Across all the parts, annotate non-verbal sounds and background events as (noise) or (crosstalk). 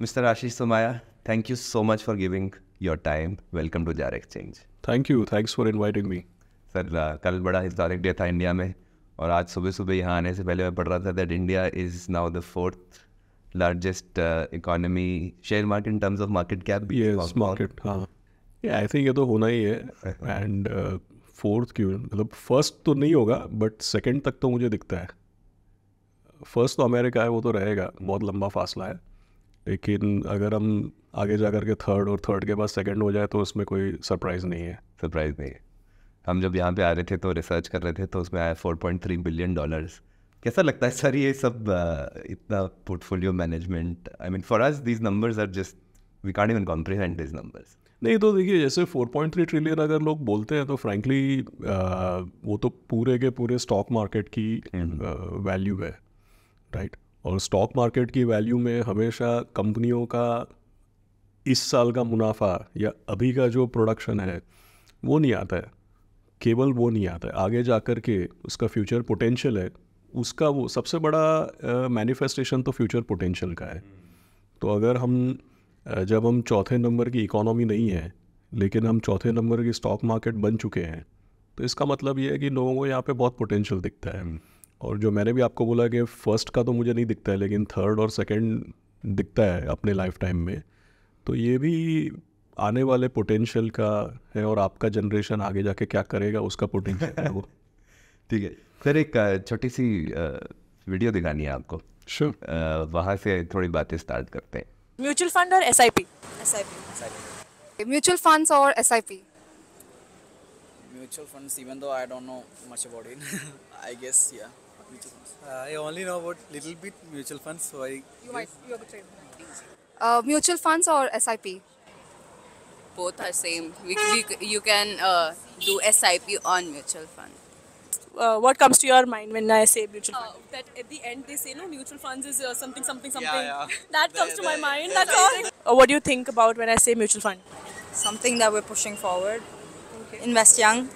Mr. Ashish Somaya, thank you so much for giving your time. Welcome to Jar Exchange. Thank you. Thanks for inviting me. Sir uh, कल बड़ा historic day था India में और आज सुबह सुबह यहाँ आने से पहले मैं पढ़ रहा था that India is now the fourth largest economy share market in terms of market cap भी मार्केट हाँ आई थिंक ये तो होना ही है एंड (laughs) फोर्थ uh, क्यों मतलब फर्स्ट तो नहीं होगा बट सेकेंड तक तो मुझे दिखता है फर्स्ट तो अमेरिका है वो तो रहेगा बहुत लंबा फासला है लेकिन अगर हम आगे जा कर के थर्ड और थर्ड के बाद सेकेंड हो जाए तो उसमें कोई सरप्राइज़ नहीं है सरप्राइज़ नहीं है हम जब यहाँ पे आ रहे थे तो रिसर्च कर रहे थे तो उसमें आया four point three billion dollars कैसा लगता है सर ये सब इतना portfolio management I mean for us these numbers are just we can't even comprehend these numbers नहीं तो देखिए जैसे 4.3 ट्रिलियन अगर लोग बोलते हैं तो फ्रैंकली वो तो पूरे के पूरे स्टॉक मार्केट की वैल्यू हम्म। है राइट और स्टॉक मार्केट की वैल्यू में हमेशा कंपनियों का इस साल का मुनाफा या अभी का जो प्रोडक्शन है वो नहीं आता है केवल वो नहीं आता है आगे जा कर के उसका फ्यूचर पोटेंशियल है उसका वो सबसे बड़ा मैनिफेस्टेशन तो फ्यूचर पोटेंशियल का है तो अगर हम जब हम चौथे नंबर की इकोनॉमी नहीं है लेकिन हम चौथे नंबर की स्टॉक मार्केट बन चुके हैं तो इसका मतलब ये है कि लोगों को यहाँ पे बहुत पोटेंशियल दिखता है और जो मैंने भी आपको बोला कि फर्स्ट का तो मुझे नहीं दिखता है लेकिन थर्ड और सेकेंड दिखता है अपने लाइफ टाइम में तो ये भी आने वाले पोटेंशियल का है और आपका जनरेशन आगे जाके क्या करेगा उसका पोटेंशियल है वो (laughs) ठीक है फिर एक छोटी सी वीडियो दिखानी है आपको श्योर sure. वहाँ से थोड़ी बातें स्टार्ट करते हैं म्यूचुअल फंड और एसआईपी एसआईपी म्यूचुअल फंड्स और SIP mutual funds even though I don't know much about it I guess yeah Uh, I only know about little bit mutual funds, so I. You might you have a trade. Uh, mutual funds or SIP? Both are same. We, we, you can uh, do SIP on mutual fund. Uh, what comes to your mind when I say mutual fund? Uh, that at the end they say no mutual funds is something uh, something something. Yeah, yeah. that comes to my mind. That's all. what do you think about when I say mutual fund? Something that we're pushing forward. Okay. Invest young.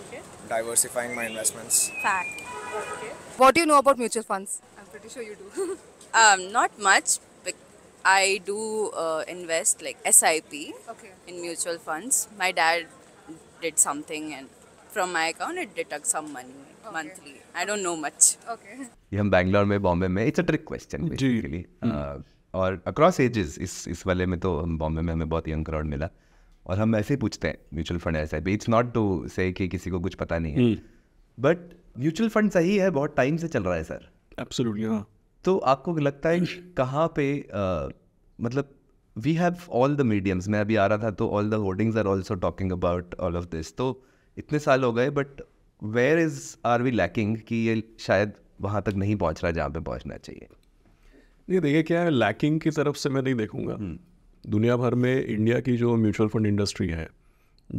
Okay. Diversifying my investments. Fact. Okay. What do you know about mutual funds? I'm pretty sure you do. um, not much. But I do uh, invest like SIP okay. in mutual funds. My dad did something, and from my account it deducts some money okay. monthly. I don't know much. Okay. ये हम बैंगलोर में बॉम्बे में it's a trick question और across ages इस इस वाले में तो हम बॉम्बे में हमें बहुत यंग क्राउड मिला और हम ऐसे ही पूछते हैं म्यूचुअल फंड ऐसा है इट्स नॉट टू से कि किसी को कुछ पता नहीं है बट म्यूचुअल फंड सही है बहुत टाइम से चल रहा है सर एब्सोल्युटली हाँ तो आपको लगता है कहाँ पे आ, मतलब we have all the mediums मैं अभी आ रहा था तो all the hoardings are also talking about all of this तो इतने साल हो गए but where is are we lacking कि ये शायद वहाँ तक नहीं पहुँच रहा जहाँ पे पहुँचना चाहिए नहीं देखिए क्या है लैकिंग की तरफ से मैं नहीं देखूंगा हम्म। दुनिया भर में इंडिया की जो म्यूचुअल फंड इंडस्ट्री है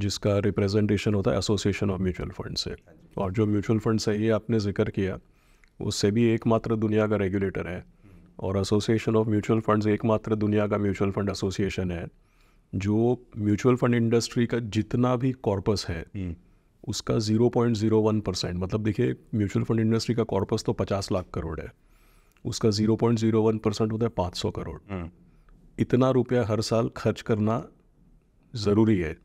जिसका रिप्रेजेंटेशन होता है एसोसिएशन ऑफ म्यूचुअल फंड से और जो म्यूचुअल फंड ये आपने जिक्र किया उससे भी एकमात्र दुनिया का रेगुलेटर है और एसोसिएशन ऑफ म्यूचुअल फंड्स एकमात्र दुनिया का म्यूचुअल फंड एसोसिएशन है जो म्यूचुअल फंड इंडस्ट्री का जितना भी कॉर्पस है हम्म। उसका 0.01 परसेंट मतलब देखिए म्यूचुअल फंड इंडस्ट्री का कॉर्पस तो 50 लाख करोड़ है उसका 0.01 परसेंट होता है 500 करोड़ हम्म। इतना रुपया हर साल खर्च करना ज़रूरी है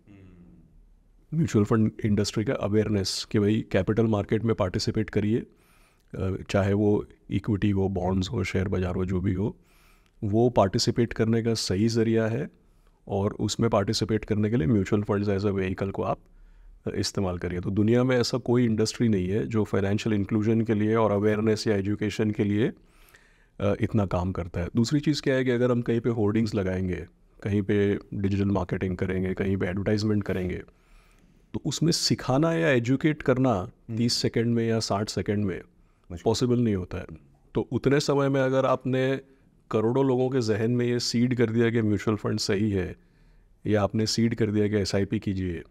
म्यूचुअल फंड इंडस्ट्री का अवेयरनेस कि भाई कैपिटल मार्केट में पार्टिसिपेट करिए चाहे वो इक्विटी हो बॉन्ड्स हो शेयर बाज़ार हो जो भी हो वो पार्टिसिपेट करने का सही ज़रिया है और उसमें पार्टिसिपेट करने के लिए mutual funds as a vehicle को आप इस्तेमाल करिए तो दुनिया में ऐसा कोई इंडस्ट्री नहीं है जो फाइनेंशियल इंक्लूजन के लिए और अवेयरनेस या एजुकेशन के लिए इतना काम करता है दूसरी चीज़ क्या है कि अगर हम कहीं पे होर्डिंग्स लगाएंगे कहीं पे डिजिटल मार्केटिंग करेंगे कहीं पे एडवर्टाइजमेंट करेंगे तो उसमें सिखाना या एजुकेट करना हम्म। तीस सेकेंड में या साठ सेकेंड में अच्छा। पॉसिबल नहीं होता है तो उतने समय में अगर आपने करोड़ों लोगों के जहन में ये सीड कर दिया कि म्यूचुअल फंड सही है या आपने सीड कर दिया कि एस कीजिए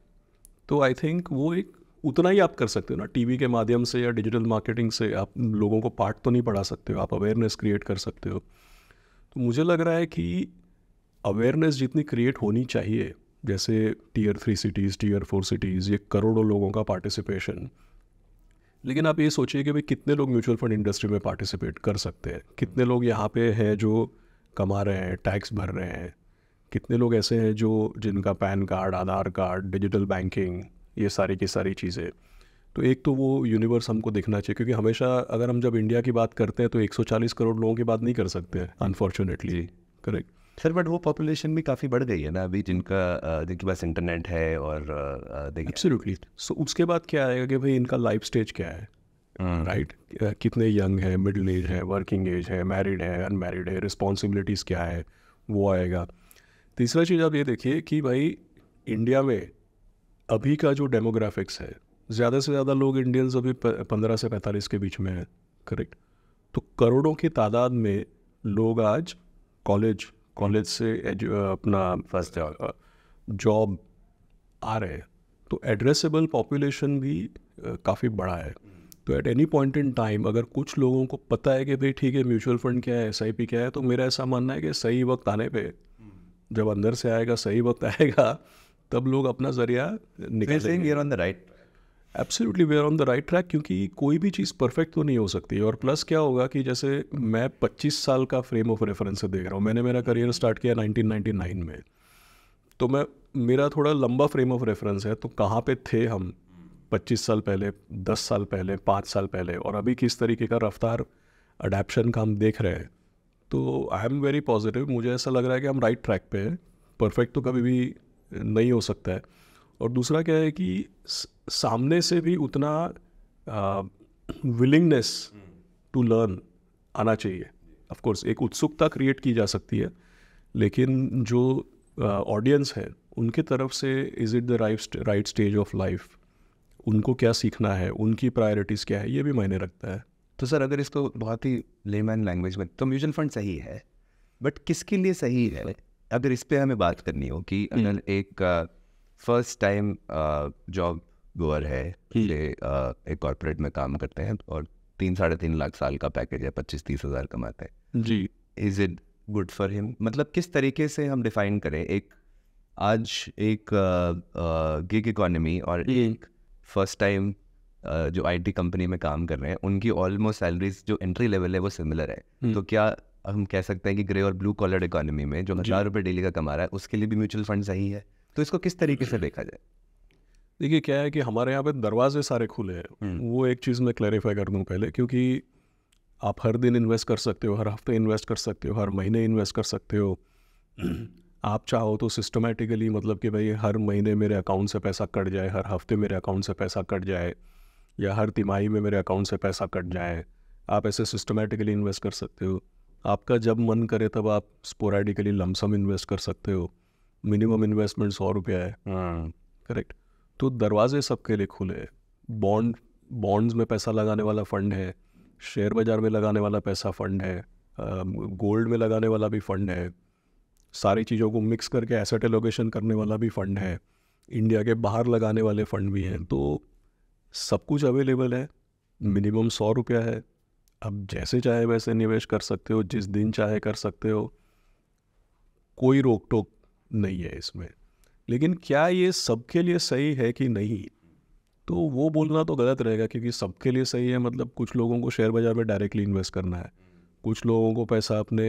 तो आई थिंक वो एक उतना ही आप कर सकते हो ना टीवी के माध्यम से या डिजिटल मार्केटिंग से आप लोगों को पाठ तो नहीं पढ़ा सकते हो आप अवेयरनेस क्रिएट कर सकते हो तो मुझे लग रहा है कि अवेयरनेस जितनी क्रिएट होनी चाहिए जैसे tier three cities tier four cities ये करोड़ों लोगों का पार्टिसिपेशन लेकिन आप ये सोचिए कि भाई कितने लोग म्यूचुअल फंड इंडस्ट्री में पार्टिसिपेट कर सकते हैं कितने लोग यहाँ पे हैं जो कमा रहे हैं टैक्स भर रहे हैं कितने लोग ऐसे हैं जो जिनका PAN card Aadhaar card digital banking ये सारी की सारी चीज़ें तो एक तो वो यूनिवर्स हमको देखना चाहिए क्योंकि हमेशा अगर हम जब इंडिया की बात करते हैं तो 140 करोड़ लोगों की बात नहीं कर सकते अनफॉर्चुनेटली करेक्ट सर बट वो पॉपुलेशन भी काफ़ी बढ़ गई है ना अभी जिनका जिनके पास इंटरनेट है और देखिए एब्सोल्युटली सो उसके बाद क्या आएगा कि भाई इनका लाइफ स्टेज क्या है राइट हाँ। right. uh, कितने यंग है मिडिल एज है वर्किंग एज है मैरिड है अनमैरिड है रिस्पॉन्सिबिलिटीज़ क्या है वो आएगा तीसरा चीज़ आप ये देखिए कि भाई इंडिया में अभी का जो डेमोग्राफिक्स है ज़्यादा से ज़्यादा लोग इंडियंस अभी पंद्रह से पैंतालीस के बीच में हैं करेक्ट तो करोड़ों की तादाद में लोग आज कॉलेज कॉलेज से अपना फर्स्ट जॉब आ रहे हैं तो एड्रेसेबल पॉपुलेशन भी काफ़ी बड़ा है तो at any point in time अगर कुछ लोगों को पता है कि भाई ठीक है म्यूचुअल फंड क्या है एस क्या है तो मेरा ऐसा मानना है कि सही वक्त आने पे जब अंदर से आएगा सही वक्त आएगा तब लोग अपना जरिया निकल on the right absolutely we are on the right track क्योंकि कोई भी चीज़ परफेक्ट तो नहीं हो सकती और प्लस क्या होगा कि जैसे मैं 25 साल का फ्रेम ऑफ रेफरेंस देख रहा हूँ मैंने मेरा करियर स्टार्ट किया 1999 में तो मैं मेरा थोड़ा लंबा फ्रेम ऑफ रेफरेंस है तो कहाँ पे थे हम 25 साल पहले 10 साल पहले 5 साल पहले और अभी किस तरीके का रफ्तार अडेप्शन का हम देख रहे हैं तो आई एम वेरी पॉजिटिव मुझे ऐसा लग रहा है कि हम राइट ट्रैक पे हैं परफेक्ट तो कभी भी नहीं हो सकता है और दूसरा क्या है कि सामने से भी उतना विलिंगनेस टू लर्न आना चाहिए ऑफकोर्स एक उत्सुकता क्रिएट की जा सकती है लेकिन जो ऑडियंस uh, है उनके तरफ से is it the right right stage of life उनको क्या सीखना है उनकी प्रायोरिटीज़ क्या है ये भी मायने रखता है तो सर अगर इसको बहुत ही लेमैन लैंग्वेज में तो म्यूचुअल फंड सही है बट किसके लिए सही है अगर इस पर हमें बात करनी हो कि हम्म। अगर एक uh, first time job goer है ये hmm. uh, एक कॉरपोरेट में काम करते हैं और तीन साढ़े तीन लाख साल का पैकेज है पच्चीस तीस हज़ार कमाते हैं जी is it good for him मतलब किस तरीके से हम डिफाइन करें एक आज एक गिग uh, इकोनॉमी uh, और hmm. एक फर्स्ट टाइम जो आईटी कंपनी में काम कर रहे हैं उनकी ऑलमोस्ट सैलरीज जो एंट्री लेवल है वो सिमिलर है hmm. तो क्या हम कह सकते हैं कि ग्रे और ब्लू कॉलर इकोनॉमी में जो हज़ार रुपये डेली का कमा रहा है उसके लिए भी म्यूचुअल फंड सही है तो इसको किस तरीके से देखा जाए देखिए क्या है कि हमारे यहाँ पे दरवाजे सारे खुले हैं हम्म। वो एक चीज़ मैं क्लैरिफाई कर दूँ पहले क्योंकि आप हर दिन इन्वेस्ट कर सकते हो हर हफ्ते इन्वेस्ट कर सकते हो हर महीने इन्वेस्ट कर सकते हो (clears throat) आप चाहो तो सिस्टमेटिकली मतलब कि भाई हर महीने मेरे अकाउंट से पैसा कट जाए हर हफ्ते मेरे अकाउंट से पैसा कट जाए या हर तिमाही में मेरे अकाउंट से पैसा कट जाए आप ऐसे सिस्टमेटिकली इन्वेस्ट कर सकते हो आपका जब मन करे तब आप स्पोराडिकली लमसम इन्वेस्ट कर सकते हो मिनिमम इन्वेस्टमेंट सौ रुपया है करेक्ट हाँ। तो दरवाजे सबके लिए खुले हैं बॉन्ड बॉन्ड्स में पैसा लगाने वाला फंड है शेयर बाज़ार में लगाने वाला पैसा फंड है गोल्ड में लगाने वाला भी फंड है सारी चीज़ों को मिक्स करके एसेट एलोकेशन करने वाला भी फंड है इंडिया के बाहर लगाने वाले फंड भी हैं तो सब कुछ अवेलेबल है मिनिमम सौ रुपया है अब जैसे चाहे वैसे निवेश कर सकते हो जिस दिन चाहे कर सकते हो कोई रोक टोक नहीं है इसमें लेकिन क्या ये सबके लिए सही है कि नहीं तो वो बोलना तो गलत रहेगा क्योंकि सबके लिए सही है मतलब कुछ लोगों को शेयर बाज़ार में डायरेक्टली इन्वेस्ट करना है कुछ लोगों को पैसा अपने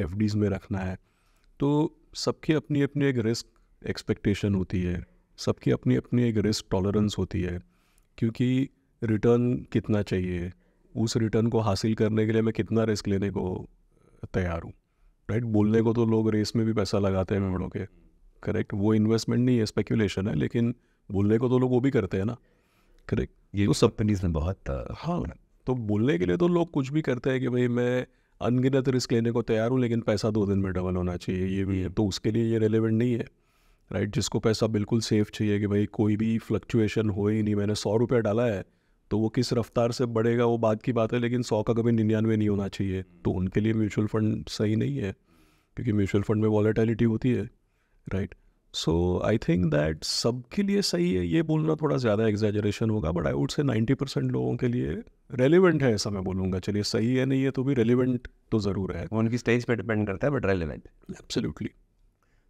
एफ में रखना है तो सबकी अपनी अपनी एक रिस्क एक्सपेक्टेशन होती है सबकी अपनी अपनी एक रिस्क टॉलरेंस होती है क्योंकि रिटर्न कितना चाहिए उस रिटर्न को हासिल करने के लिए मैं कितना रिस्क लेने को तैयार हूँ राइट बोलने को तो लोग रेस में भी पैसा लगाते हैं मेमड़ों के करेक्ट वो इन्वेस्टमेंट नहीं है स्पेक्यूलेशन है लेकिन बोलने को तो लोग वो भी करते हैं ना करेक्ट ये तो कंपनीज में बहुत हाँ तो बोलने के लिए तो लोग कुछ भी करते हैं कि भाई मैं अनगिनत रिस्क लेने को तैयार हूँ लेकिन पैसा दो दिन में डबल होना चाहिए ये भी है हम्म। तो उसके लिए ये रेलिवेंट नहीं है राइट जिसको पैसा बिल्कुल सेफ चाहिए कि भाई कोई भी फ्लक्चुएशन हो ही नहीं मैंने सौ रुपया डाला है तो वो किस रफ्तार से बढ़ेगा वो बात की बात है लेकिन सौ का कभी निन्यानवे नहीं होना चाहिए तो उनके लिए म्यूचुअल फंड सही नहीं है क्योंकि म्यूचुअल फंड में वॉलेटिलिटी होती है right so I think that सबके लिए सही है ये बोलना थोड़ा ज़्यादा एग्जेजरेशन होगा but I would say ninety percent लोगों के लिए रेलिवेंट है ऐसा मैं बोलूँगा चलिए सही है नहीं है तो भी रेलिवेंट तो ज़रूर है उनकी स्टेज पर डिपेंड करता है बट रेलिवेंट एब्सोल्युटली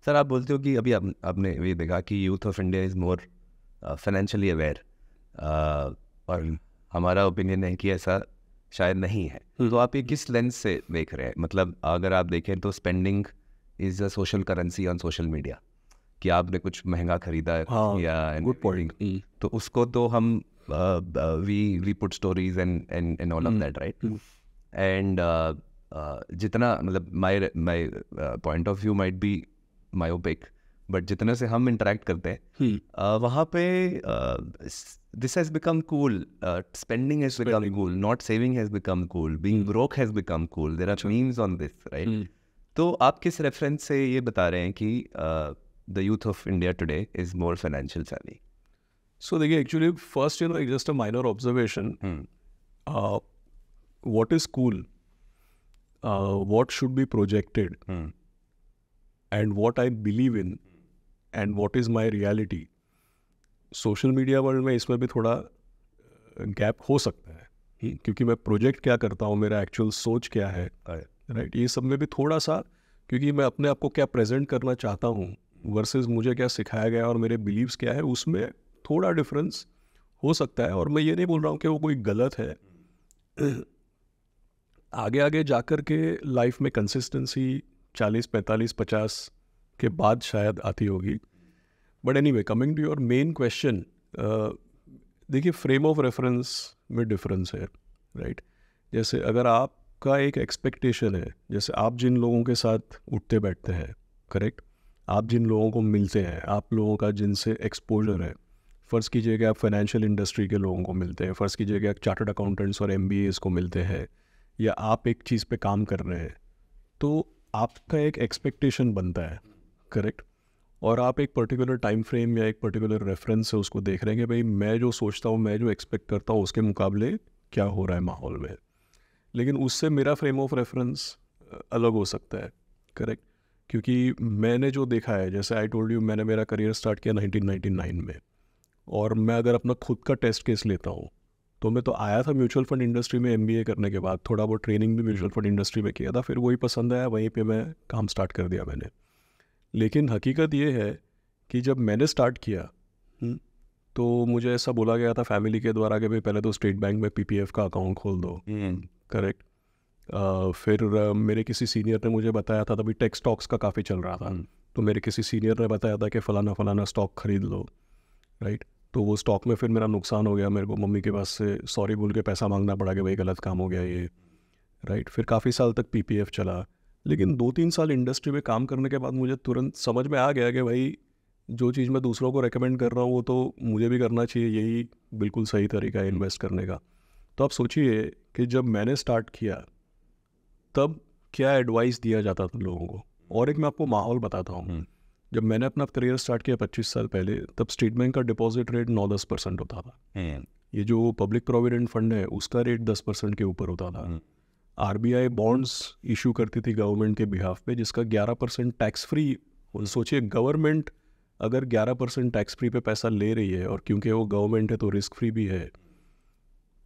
सर आप बोलते हो कि अभी आप, आपने ये देखा कि youth of India is more financially aware और हमारा ओपिनियन है कि ऐसा शायद नहीं है तो आप ये किस लेंस से देख रहे हैं मतलब अगर आप देखें तो spending is a social currency on social media कि आपने कुछ महंगा खरीदा है हाँ, या गुड पॉइंट हम्म, तो उसको तो हम we we put stories and and and all of that right and जितना मतलब my my point of view might be myopic but जितने से हम इंटरेक्ट करते हैं हम्म। वहाँ पे this has become cool. Uh, spending has spending. become cool. Not saving has become cool. Being mm. broke has become cool. There are sure. memes on this, right? Mm. तो आप किस रेफरेंस से ये बता रहे हैं कि the youth of India today is more financial savvy so देखिए actually first you know just a minor observation what is cool what should be projected and what I believe in and what is my social media world में इसमें भी थोड़ा gap हो सकता है क्योंकि मैं प्रोजेक्ट क्या करता हूँ मेरा एक्चुअल सोच क्या है राइट ये सब में भी थोड़ा सा क्योंकि मैं अपने आप को क्या प्रेजेंट करना चाहता हूँ वर्सेस मुझे क्या सिखाया गया और मेरे बिलीव्स क्या है उसमें थोड़ा डिफरेंस हो सकता है और मैं ये नहीं बोल रहा हूँ कि वो कोई गलत है आगे आगे जा कर के लाइफ में कंसिस्टेंसी चालीस पैंतालीस पचास के बाद शायद आती होगी but any way coming to your main question देखिए फ्रेम ऑफ रेफरेंस में डिफरेंस है राइट जैसे अगर आपका एक एक्सपेक्टेशन है जैसे आप जिन लोगों के साथ उठते बैठते हैं करेक्ट आप जिन लोगों को मिलते हैं आप लोगों का जिनसे एक्सपोजर है फ़र्ज़ कीजिए कि आप फाइनेंशियल इंडस्ट्री के लोगों को मिलते हैं फ़र्ज़ कीजिए कि आप चार्टर्ड अकाउंटेंट्स और एम को मिलते हैं या आप एक चीज़ पे काम कर रहे हैं तो आपका एक एक्सपेक्टेशन बनता है करेक्ट और आप एक पर्टिकुलर टाइम फ्रेम या एक पर्टिकुलर रेफरेंस से उसको देख रहे हैं कि भाई मैं जो सोचता हूँ मैं जो एक्सपेक्ट करता हूँ उसके मुकाबले क्या हो रहा है माहौल में लेकिन उससे मेरा फ्रेम ऑफ रेफरेंस अलग हो सकता है करेक्ट क्योंकि मैंने जो देखा है जैसे आई टोल्ड यू मैंने मेरा करियर स्टार्ट किया 1999 में और मैं अगर अपना खुद का टेस्ट केस लेता हूँ तो मैं तो आया था म्यूचुअल फंड इंडस्ट्री में एम करने के बाद थोड़ा बहुत ट्रेनिंग भी म्यूचुअल फंड इंडस्ट्री में किया था फिर वही पसंद आया वहीं पर मैं काम स्टार्ट कर दिया मैंने लेकिन हकीकत ये है कि जब मैंने स्टार्ट किया हम्म, तो मुझे ऐसा बोला गया था फैमिली के द्वारा कि भाई पहले तो स्टेट बैंक में पीपीएफ का अकाउंट खोल दो करेक्ट हम्म। फिर मेरे किसी सीनियर ने मुझे बताया था तभी टेक स्टॉक्स का काफ़ी चल रहा था हम्म। तो मेरे किसी सीनियर ने बताया था कि फ़लाना फ़लाना स्टॉक ख़रीद लो राइट तो वो स्टॉक में फिर मेरा नुकसान हो गया मेरे को मम्मी के पास से सॉरी बोल के पैसा मांगना पड़ा कि भाई गलत काम हो गया ये राइट फिर काफ़ी साल तक पीपीएफ चला लेकिन दो तीन साल इंडस्ट्री में काम करने के बाद मुझे तुरंत समझ में आ गया कि भाई जो चीज़ मैं दूसरों को रेकमेंड कर रहा हूँ वो तो मुझे भी करना चाहिए यही बिल्कुल सही तरीका है इन्वेस्ट करने का तो आप सोचिए कि जब मैंने स्टार्ट किया तब क्या एडवाइस दिया जाता था लोगों को और एक मैं आपको माहौल बताता हूँ हम्म। जब मैंने अपना करियर स्टार्ट किया पच्चीस साल पहले तब स्टेट बैंक का डिपॉजिट रेट नौ दस परसेंट होता था हम्म। ये जो पब्लिक प्रोविडेंट फंड है उसका रेट दस परसेंट के ऊपर होता था हम्म। आई बॉन्ड्स इशू करती थी गवर्नमेंट के बिहाफ पे जिसका 11 परसेंट टैक्स फ्री सोचिए गवर्नमेंट अगर 11 परसेंट टैक्स फ्री पे पैसा ले रही है और क्योंकि वो गवर्नमेंट है तो रिस्क फ्री भी है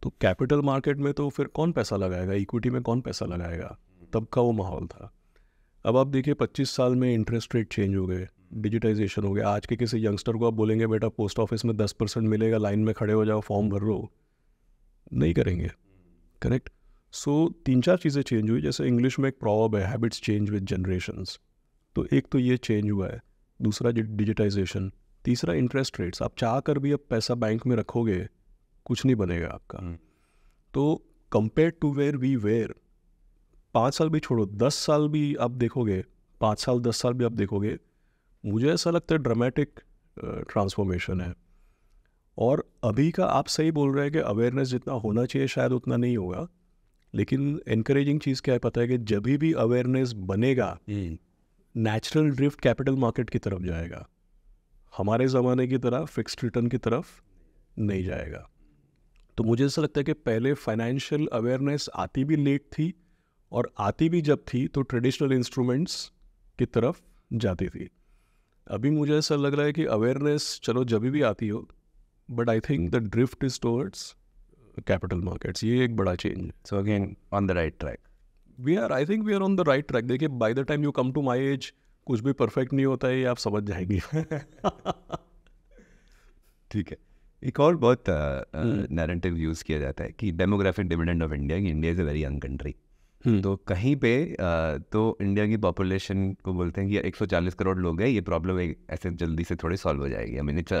तो कैपिटल मार्केट में तो फिर कौन पैसा लगाएगा इक्विटी में कौन पैसा लगाएगा तब का वो माहौल था अब आप देखिए 25 साल में इंटरेस्ट रेट चेंज हो गए डिजिटाइजेशन हो गया आज के किसी यंगस्टर को आप बोलेंगे बेटा पोस्ट ऑफिस में 10 परसेंट मिलेगा लाइन में खड़े हो जाओ फॉर्म भर लो नहीं करेंगे करेक्ट सो so, तीन चार चीज़ें चेंज हुई जैसे इंग्लिश में एक प्रॉब है हैबिट्स चेंज विद जनरेशन तो एक तो ये चेंज हुआ है दूसरा डिजिटाइजेशन तीसरा इंटरेस्ट रेट्स आप चाह कर भी अब पैसा बैंक में रखोगे कुछ नहीं बनेगा आपका hmm. तो compare to where we were पाँच साल भी छोड़ो दस साल भी आप देखोगे पाँच साल दस साल भी आप देखोगे मुझे ऐसा लगता है ड्रामेटिक ट्रांसफॉर्मेशन है और अभी का आप सही बोल रहे हैं कि अवेयरनेस जितना होना चाहिए शायद उतना नहीं होगा लेकिन एनकरेजिंग चीज़ क्या है पता है कि जब भी अवेयरनेस बनेगा नेचुरल ड्रिफ्ट कैपिटल मार्केट की तरफ जाएगा हमारे ज़माने की तरह फिक्स्ड रिटर्न की तरफ नहीं जाएगा तो मुझे ऐसा लगता है कि पहले फाइनेंशियल अवेयरनेस आती भी लेट थी और आती भी जब थी तो ट्रेडिशनल इंस्ट्रूमेंट्स की तरफ जाती थी अभी मुझे ऐसा लग रहा है कि अवेयरनेस चलो जब भी आती हो but I think the drift is towards capital markets ये एक बड़ा चेंज है so again on the right track we are I think we are on the right track देखिए by the time you come to my age कुछ भी perfect नहीं होता है ये आप समझ जाएंगे (laughs) ठीक है एक और बहुत नैरेटिव यूज़ हम्म। किया जाता है कि डेमोग्राफिक डिविडेंड ऑफ इंडिया कि India is a very young country हम्म। तो कहीं पे तो इंडिया की पॉपुलेशन को बोलते हैं कि 140 करोड़ लोग हैं ये प्रॉब्लम ऐसे जल्दी से थोड़ी सॉल्व हो जाएगी I mean it's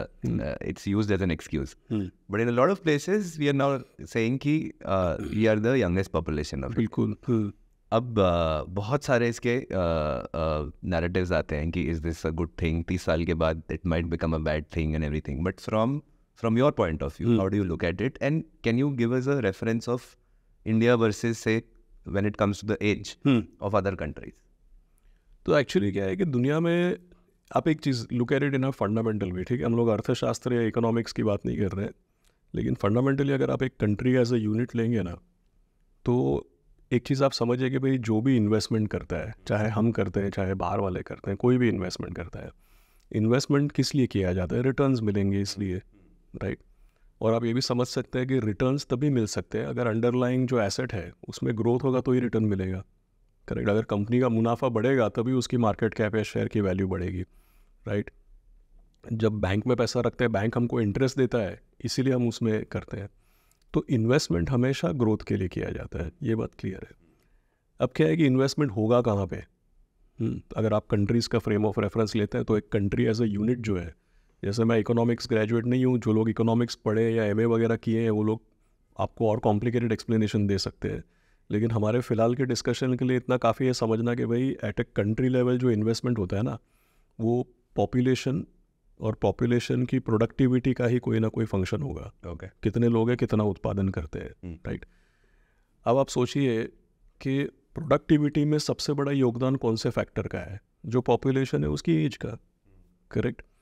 it's used as an excuse but in lot of places we are now saying कि we are the youngest population of बिल्कुल हम्म। अब बहुत सारे इसके नैरेटिव्स आते हैं कि is this a good thing तीस साल के बाद it might become a bad thing and everything but from from your point of view how do you look at it and can you give us a reference of India versus say when it comes to the age of other countries तो actually क्या है कि दुनिया में आप एक चीज़ look at in a fundamental वे ठीक है हम लोग अर्थशास्त्र या इकोनॉमिक्स की बात नहीं कर रहे हैं लेकिन फंडामेंटली अगर आप एक कंट्री एज ए यूनिट लेंगे ना तो एक चीज़ आप समझिए कि भाई जो भी इन्वेस्टमेंट करता है चाहे हम करते हैं चाहे बाहर वाले करते हैं कोई भी इन्वेस्टमेंट करता है इन्वेस्टमेंट किस लिए किया जाता है रिटर्न्स मिलेंगे इसलिए राइट right? और आप ये भी समझ सकते हैं कि रिटर्न्स तभी मिल सकते हैं अगर अंडरलाइंग जो एसेट है उसमें ग्रोथ होगा तो ही रिटर्न मिलेगा करेक्ट अगर कंपनी का मुनाफा बढ़ेगा तभी उसकी मार्केट कैप या शेयर की वैल्यू बढ़ेगी राइट जब बैंक में पैसा रखते हैं बैंक हमको इंटरेस्ट देता है इसीलिए हम उसमें करते हैं तो इन्वेस्टमेंट हमेशा ग्रोथ के लिए किया जाता है ये बात क्लियर है अब क्या है कि इन्वेस्टमेंट होगा कहाँ पर हम्म, अगर आप कंट्रीज़ का फ्रेम ऑफ रेफरेंस लेते हैं तो एक कंट्री एज ए यूनिट जो है जैसे मैं इकोनॉमिक्स ग्रेजुएट नहीं हूँ जो लोग इकोनॉमिक्स पढ़े या एम वगैरह किए हैं वो लोग आपको और कॉम्प्लिकेटेड एक्सप्लेनेशन दे सकते हैं लेकिन हमारे फ़िलहाल के डिस्कशन के लिए इतना काफ़ी है समझना कि भाई एट ए कंट्री लेवल जो इन्वेस्टमेंट होता है ना वो पॉपुलेशन और पॉपुलेशन की प्रोडक्टिविटी का ही कोई ना कोई फंक्शन होगा okay. कितने लोग हैं कितना उत्पादन करते हैं राइट हम्म। right? अब आप सोचिए कि प्रोडक्टिविटी में सबसे बड़ा योगदान कौन से फैक्टर का है जो पॉपुलेशन है उसकी एज का करेक्ट hmm.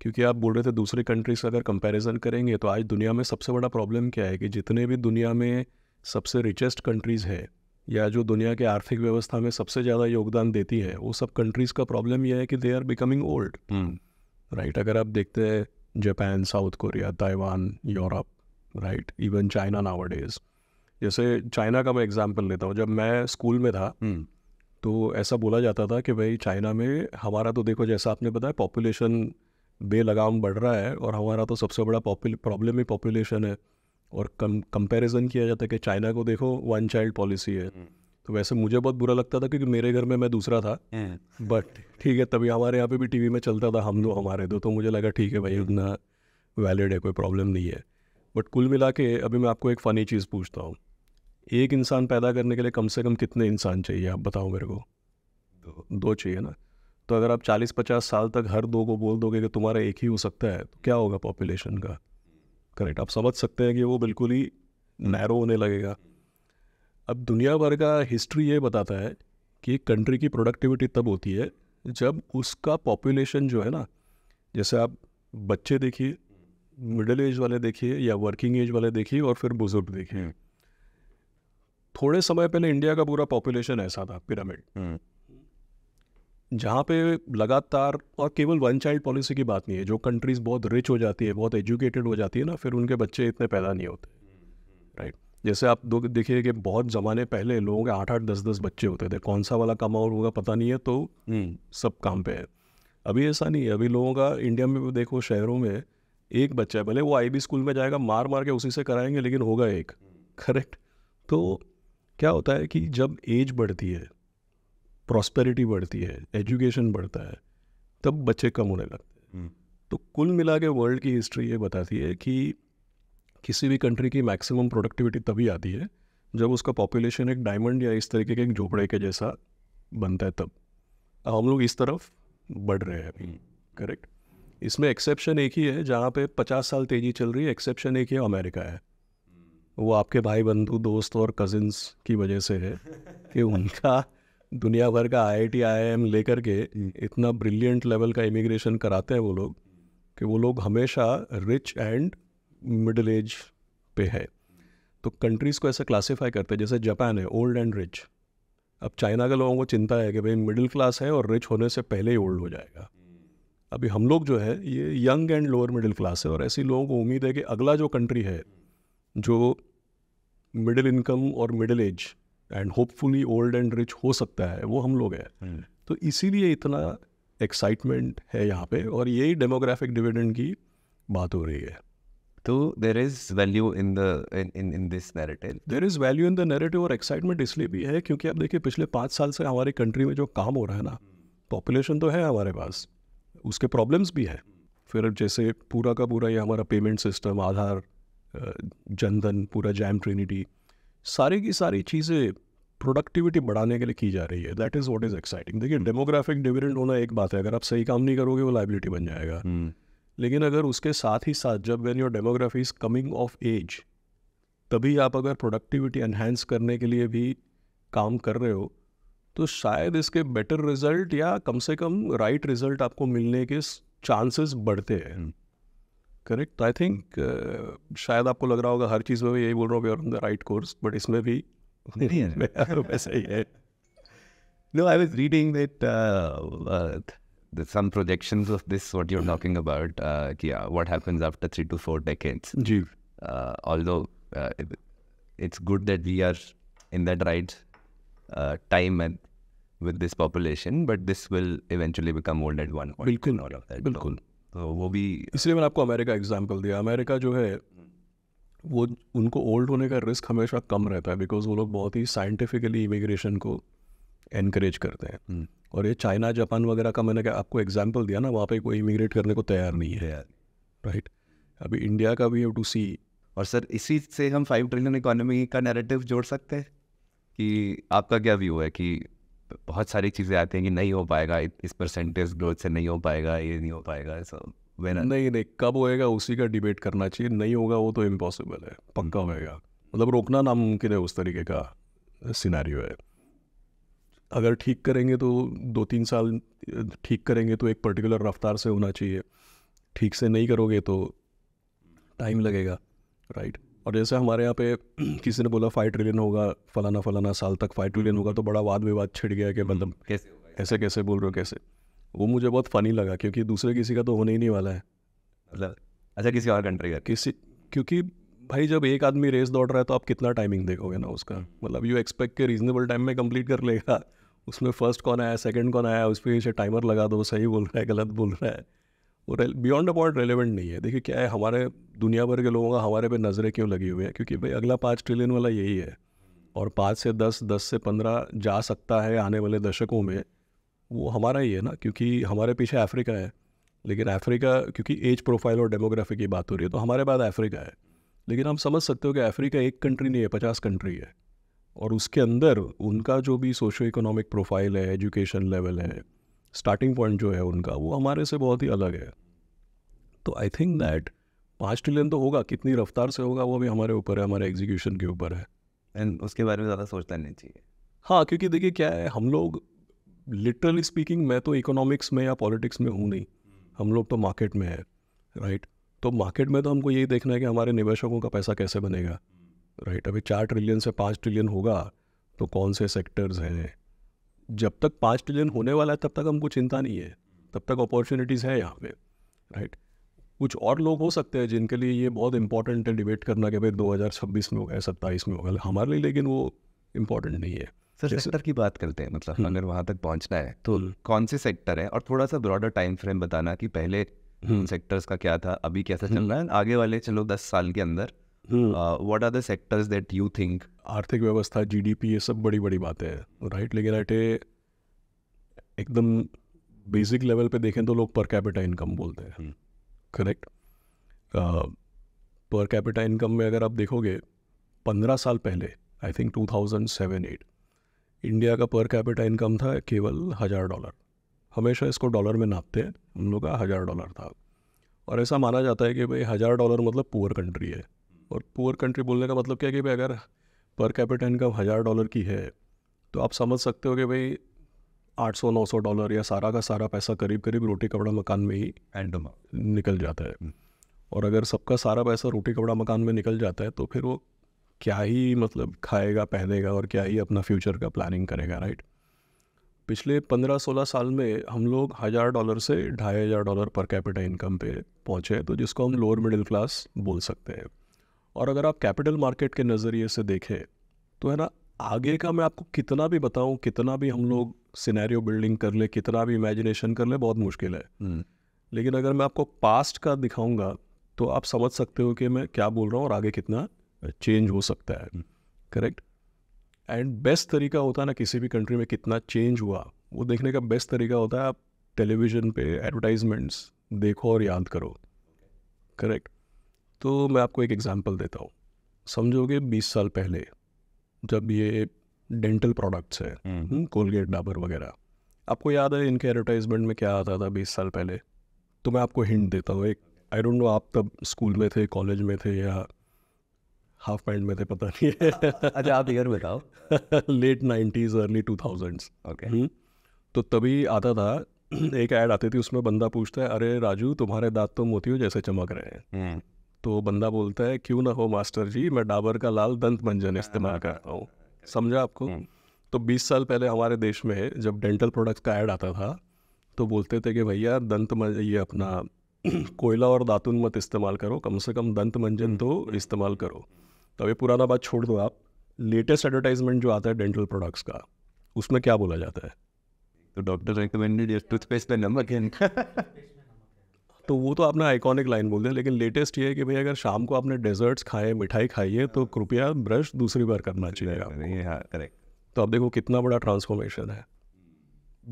क्योंकि आप बोल रहे थे दूसरे कंट्रीज का अगर कंपैरिजन करेंगे तो आज दुनिया में सबसे बड़ा प्रॉब्लम क्या है कि जितने भी दुनिया में सबसे रिचेस्ट कंट्रीज़ है या जो दुनिया के आर्थिक व्यवस्था में सबसे ज़्यादा योगदान देती है वो सब कंट्रीज़ का प्रॉब्लम यह है कि they are becoming old right अगर आप देखते हैं Japan South Korea Taiwan Europe right even China nowadays जैसे चाइना का मैं एग्जाम्पल लेता हूँ जब मैं स्कूल में था hmm. तो ऐसा बोला जाता था कि भाई चाइना में हमारा तो देखो जैसा आपने बताया पॉपुलेशन बेलगाम बढ़ रहा है और हमारा तो सबसे बड़ा प्रॉब्लम ही पॉपुलेशन है और कम कंपेरिज़न किया जाता है कि चाइना को देखो वन चाइल्ड पॉलिसी है हम्म। तो वैसे मुझे बहुत बुरा लगता था क्योंकि मेरे घर में मैं दूसरा था बट हम्म। ठीक है तभी हमारे यहाँ पे भी टीवी में चलता था हम दो हमारे दो तो मुझे लगा ठीक है भाई हम्म। उतना वैलिड है कोई प्रॉब्लम नहीं है बट कुल मिला के अभी मैं आपको एक फ़नी चीज़ पूछता हूँ एक इंसान पैदा करने के लिए कम से कम कितने इंसान चाहिए आप बताओ मेरे को दो, दो चाहिए ना तो अगर आप 40-50 साल तक हर दो को बोल दोगे कि तुम्हारा एक ही हो सकता है तो क्या होगा पॉपुलेशन का करेक्ट आप समझ सकते हैं कि वो बिल्कुल ही नैरो होने लगेगा अब दुनिया भर का हिस्ट्री ये बताता है कि एक कंट्री की प्रोडक्टिविटी तब होती है जब उसका पॉपुलेशन जो है ना जैसे आप बच्चे देखिए मिडिल एज वाले देखिए या वर्किंग एज वाले देखिए और फिर बुजुर्ग देखिए हम्म। थोड़े समय पहले इंडिया का पूरा पॉपुलेशन ऐसा था पिरामिड जहाँ पे लगातार और केवल वन चाइल्ड पॉलिसी की बात नहीं है जो कंट्रीज़ बहुत रिच हो जाती है बहुत एजुकेटेड हो जाती है ना फिर उनके बच्चे इतने पैदा नहीं होते राइट जैसे आप दो देखिए कि बहुत ज़माने पहले लोगों के आठ आठ दस दस बच्चे होते थे कौन सा वाला कमाओ होगा पता नहीं है तो हम्म। सब काम पे है अभी ऐसा नहीं है अभी लोगों का इंडिया में भी देखो शहरों में एक बच्चा है भले वो आई स्कूल में जाएगा मार मार के उसी से कराएंगे लेकिन होगा एक करेक्ट हम्म। तो क्या होता है कि जब एज बढ़ती है प्रॉस्पेरिटी बढ़ती है एजुकेशन बढ़ता है तब बच्चे कम होने लगते हैं हम्म। तो कुल मिला के वर्ल्ड की हिस्ट्री ये बताती है कि किसी भी कंट्री की मैक्सिमम प्रोडक्टिविटी तभी आती है जब उसका पॉपुलेशन एक डायमंड या इस तरीके के एक झोपड़े के जैसा बनता है तब हम लोग इस तरफ बढ़ रहे हैं अभी करेक्ट हम्म। इसमें एक्सेप्शन एक ही है जहाँ पे पचास साल तेज़ी चल रही है एक्सेप्शन एक ही है अमेरिका है वो आपके भाई बंधु दोस्त और कजिन्स की वजह से है कि उनका दुनिया भर का आई आई टी आई एम लेकर के इतना ब्रिलियंट लेवल का इमिग्रेशन कराते हैं वो लोग कि वो लोग हमेशा रिच एंड मिडिल एज पे है तो कंट्रीज़ को ऐसा क्लासीफाई करते हैं जैसे जापान है ओल्ड एंड रिच अब चाइना के लोगों को चिंता है कि भाई मिडिल क्लास है और रिच होने से पहले ही ओल्ड हो जाएगा अभी हम लोग जो है ये young and lower middle class है और ऐसे लोगों को उम्मीद है कि अगला जो कंट्री है जो मिडिल इनकम और middle age and hopefully old and rich हो सकता है वो हम लोग हैं हम्म। तो इसीलिए इतना एक्साइटमेंट है यहाँ पे और यही डेमोग्राफिक डिविडेंड की बात हो रही है तो there is value in the in in this narrative there is value in the narrative और एक्साइटमेंट इसलिए भी है क्योंकि आप देखिए पिछले पाँच साल से हमारी कंट्री में जो काम हो रहा है ना पॉपुलेशन तो है हमारे पास उसके प्रॉब्लम्स भी हैं फिर जैसे पूरा का पूरा ये हमारा पेमेंट सिस्टम आधार जनधन पूरा जैम ट्रिनिटी सारी की सारी चीज़ें प्रोडक्टिविटी बढ़ाने के लिए की जा रही है that is what is exciting देखिए डेमोग्राफिक डिविडेंड होना एक बात है अगर आप सही काम नहीं करोगे वो लाइबिलिटी बन जाएगा hmm. लेकिन अगर उसके साथ ही साथ जब when your demography is coming of age तभी आप अगर प्रोडक्टिविटी एनहेंस करने के लिए भी काम कर रहे हो तो शायद इसके बेटर रिजल्ट या कम से कम राइट right रिजल्ट आपको मिलने के चांसेस बढ़ते हैं करेक्ट आई थिंक शायद आपको लग रहा होगा हर चीज़ में यही बोल रहा हूँ we are on the right course but इसमें भी no, I was reading that uh, uh, the, some projections of this, what you're talking about, uh, yeah, what happens after three to four decades. Uh, although uh, it, it's good that we are in that right uh, time and with this population, but this will eventually become old at one point. Bilkul, all of that. बिल्कुल. तो वो भी इसलिए मैंने आपको America example दिया America जो है वो उनको ओल्ड होने का रिस्क हमेशा कम रहता है बिकॉज वो लोग बहुत ही साइंटिफिकली इमिग्रेशन को इनक्रेज करते हैं हम्म। और ये चाइना जापान वगैरह का मैंने क्या आपको एग्जाम्पल दिया ना वहाँ पे कोई इमिग्रेट करने को तैयार नहीं है यार राइट अभी इंडिया का भी हैव टू सी और सर इसी से हम फाइव ट्रिलियन इकोनॉमी का नैरेटिव जोड़ सकते हैं कि आपका क्या व्यू है कि बहुत सारी चीज़ें आती हैं कि नहीं हो पाएगा इस परसेंटेज ग्रोथ से नहीं हो पाएगा ये नहीं हो पाएगा सब नहीं नहीं कब होएगा उसी का डिबेट करना चाहिए नहीं होगा वो तो इम्पॉसिबल है पक्का हम्म। होएगा मतलब रोकना नामुमकिन है उस तरीके का सिनारियो है अगर ठीक करेंगे तो दो तीन साल ठीक करेंगे तो एक पर्टिकुलर रफ्तार से होना चाहिए ठीक से नहीं करोगे तो टाइम लगेगा राइट और जैसे हमारे यहाँ पे किसी ने बोला फाइव ट्रिलियन होगा फलाना फलाना साल तक फाइव ट्रिलियन होगा तो बड़ा वाद विवाद छिड़ गया कि हम्म, मतलब कैसे ऐसे कैसे बोल रहे हो कैसे वो मुझे बहुत फ़नी लगा क्योंकि दूसरे किसी का तो होने ही नहीं वाला है मतलब अच्छा किसी और कंट्री का किसी क्योंकि भाई जब एक आदमी रेस दौड़ रहा है तो आप कितना टाइमिंग देखोगे ना उसका मतलब यू एक्सपेक्ट के रीजनेबल टाइम में कंप्लीट कर लेगा उसमें फर्स्ट कौन आया सेकंड कौन आया उस पर टाइमर लगा दो सही बोल रहा है गलत बोल रहा है वो बियॉन्ड अ पॉइंट रेलिवेंट नहीं है देखिए क्या है हमारे दुनिया भर के लोगों का हमारे पे नज़रें क्यों लगी हुई है क्योंकि भाई अगला पाँच ट्रिलियन वाला यही है और पाँच से दस दस से पंद्रह जा सकता है आने वाले दशकों में वो हमारा ही है ना क्योंकि हमारे पीछे अफ्रीका है लेकिन अफ्रीका क्योंकि एज प्रोफाइल और डेमोग्राफी की बात हो रही है तो हमारे बाद अफ्रीका है लेकिन हम समझ सकते हो कि अफ्रीका एक कंट्री नहीं है पचास कंट्री है और उसके अंदर उनका जो भी सोशो इकोनॉमिक प्रोफाइल है एजुकेशन लेवल है स्टार्टिंग पॉइंट जो है उनका वो हमारे से बहुत ही अलग है तो आई थिंक दैट पाँच ट्रिलियन तो होगा कितनी रफ्तार से होगा वो भी हमारे ऊपर है हमारे एग्जीक्यूशन के ऊपर है एंड उसके बारे में ज़्यादा सोचना नहीं चाहिए हाँ क्योंकि देखिए क्या है हम लोग लिटरली स्पीकिंग मैं तो इकोनॉमिक्स में या पॉलिटिक्स में हूँ नहीं हम लोग तो मार्केट में है राइट तो मार्केट में तो हमको यही देखना है कि हमारे निवेशकों का पैसा कैसे बनेगा राइट अभी चार ट्रिलियन से पाँच ट्रिलियन होगा तो कौन से सेक्टर्स हैं जब तक पाँच ट्रिलियन होने वाला है तब तक हमको चिंता नहीं है तब तक अपॉर्चुनिटीज़ है यहाँ पे राइट कुछ और लोग हो सकते हैं जिनके लिए ये बहुत इंपॉर्टेंट है डिबेट करना कि भाई 2026 में होगा सत्ताईस में होगा हमारे लिए लेकिन वो इम्पॉर्टेंट नहीं है सर सेक्टर की बात करते हैं मतलब हम्म। अगर वहाँ तक पहुँचना है तो हम्म। कौन से सेक्टर है और थोड़ा सा ब्रॉडर टाइम फ्रेम बताना कि पहले सेक्टर्स हम्म। का क्या था अभी कैसा चल रहा है आगे वाले चलो दस साल के अंदर what are the sectors that you think आर्थिक व्यवस्था जीडीपी ये सब बड़ी बड़ी बातें हैं राइट लेकिन राइट एकदम बेसिक लेवल पे देखें तो लोग पर कैपिटा इनकम बोलते हैं करेक्ट पर कैपिटा इनकम में अगर आप देखोगे पंद्रह साल पहले I think two thousand seven eight India का पर कैपिटा इनकम था केवल हज़ार डॉलर हमेशा इसको डॉलर में नापते हैं हम लोग का हज़ार डॉलर था और ऐसा माना जाता है कि भाई हज़ार डॉलर मतलब पुअर कंट्री है और पुअर कंट्री बोलने का मतलब क्या है कि भाई अगर पर कैपिटा इनकम हज़ार डॉलर की है तो आप समझ सकते हो कि भाई आठ सौ नौ सौ डॉलर या सारा का सारा पैसा करीब करीब रोटी कपड़ा मकान में ही एंड निकल जाता है हम्म। और अगर सबका सारा पैसा रोटी कपड़ा मकान में निकल जाता है तो फिर वो क्या ही मतलब खाएगा पहनेगा और क्या ही अपना फ्यूचर का प्लानिंग करेगा राइट पिछले पंद्रह सोलह साल में हम लोग हज़ार डॉलर से ढाई हज़ार डॉलर पर कैपिटल इनकम पे पहुँचे तो जिसको हम लोअर मिडिल क्लास बोल सकते हैं और अगर आप कैपिटल मार्केट के नज़रिए से देखें तो है ना आगे का मैं आपको कितना भी बताऊँ कितना भी हम लोग सिनेरियो बिल्डिंग कर ले कितना भी इमेजिनेशन कर ले बहुत मुश्किल है हम्म। लेकिन अगर मैं आपको पास्ट का दिखाऊंगा तो आप समझ सकते हो कि मैं क्या बोल रहा हूँ और आगे कितना चेंज हो सकता है करेक्ट एंड बेस्ट तरीका होता है ना किसी भी कंट्री में कितना चेंज हुआ वो देखने का बेस्ट तरीका होता है आप टेलीविज़न पे एडवर्टाइजमेंट्स देखो और याद करो करेक्ट तो मैं आपको एक एग्ज़ाम्पल देता हूँ समझोगे 20 साल पहले जब ये डेंटल प्रोडक्ट्स है कोलगेट डाबर वगैरह आपको याद है इनके एडवर्टाइजमेंट में क्या आता था बीस साल पहले तो मैं आपको हिंट देता हूँ एक आई डोंट नो आप तब स्कूल में थे कॉलेज में थे या हाफ पैंट में थे पता नहीं अच्छा आप ईयर बताओ late nineties early two thousands okay तो तभी आता था एक ऐड आती थी उसमें बंदा पूछता है अरे राजू तुम्हारे दांत तो मोती हो जैसे चमक रहे हैं हम्म। तो बंदा बोलता है क्यों ना हो मास्टर जी मैं डाबर का लाल दंत मंजन इस्तेमाल करता हूँ समझा आपको हम्म। तो 20 साल पहले हमारे देश में जब डेंटल प्रोडक्ट्स का ऐड आता था तो बोलते थे कि भैया दंत ये अपना (clears throat) कोयला और दातुन मत इस्तेमाल करो कम से कम दंत मंजन हम्म। तो इस्तेमाल करो तो अभी पुराना बात छोड़ दो आप लेटेस्ट एडवर्टाइजमेंट जो आता है डेंटल प्रोडक्ट्स का उसमें क्या बोला जाता है तो डॉक्टर रिकमेंडेड टूथपेस्ट पे नमक है (laughs) तो वो तो आपने आइकॉनिक लाइन बोल दिया लेकिन लेटेस्ट ये है कि भाई अगर शाम को आपने डेजर्ट्स खाए मिठाई खाई है तो कृपया ब्रश दूसरी बार करना चाहिए करेक्ट हाँ, तो आप देखो कितना बड़ा ट्रांसफॉर्मेशन है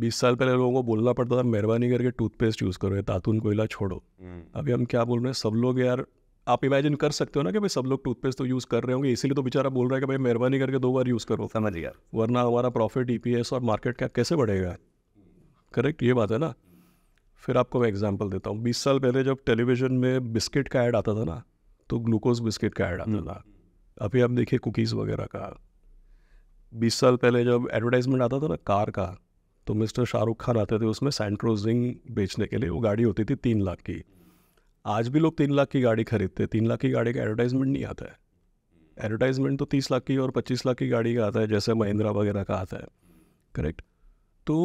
बीस साल पहले लोगों को बोलना पड़ता था मेहरबानी करके टूथपेस्ट यूज़ करो या तातून कोयला छोड़ो हम्म। अभी हम क्या बोल रहे हैं सब लोग यार आप इमेजिन कर सकते हो ना कि भाई सब लोग टूथपेस्ट तो यूज़ कर रहे होंगे इसीलिए तो बेचारा बोल रहा है कि भाई मेहरबानी करके दो बार यूज़ करो समझ गया वरना हमारा प्रॉफिट ई और मार्केट कैप कैसे बढ़ेगा करेक्ट ये बात है ना फिर आपको मैं एग्जाम्पल देता हूँ बीस साल पहले जब टेलीविजन में बिस्किट का ऐड आता था ना तो ग्लूकोज बिस्किट का ऐड आता हम्म। था अभी आप देखिए कुकीज़ वगैरह का बीस साल पहले जब एडवर्टाइजमेंट आता था ना कार का तो मिस्टर शाहरुख खान आते थे उसमें सेंट्रोजिंग बेचने के लिए वो गाड़ी होती थी तीन लाख की आज भी लोग तीन लाख की गाड़ी खरीदते हैं तीन लाख की गाड़ी का एडवर्टाइजमेंट नहीं आता है एडवर्टाइजमेंट तो तीस लाख की और पच्चीस लाख की गाड़ी का आता है जैसे महिंद्रा वगैरह का आता है करेक्ट तो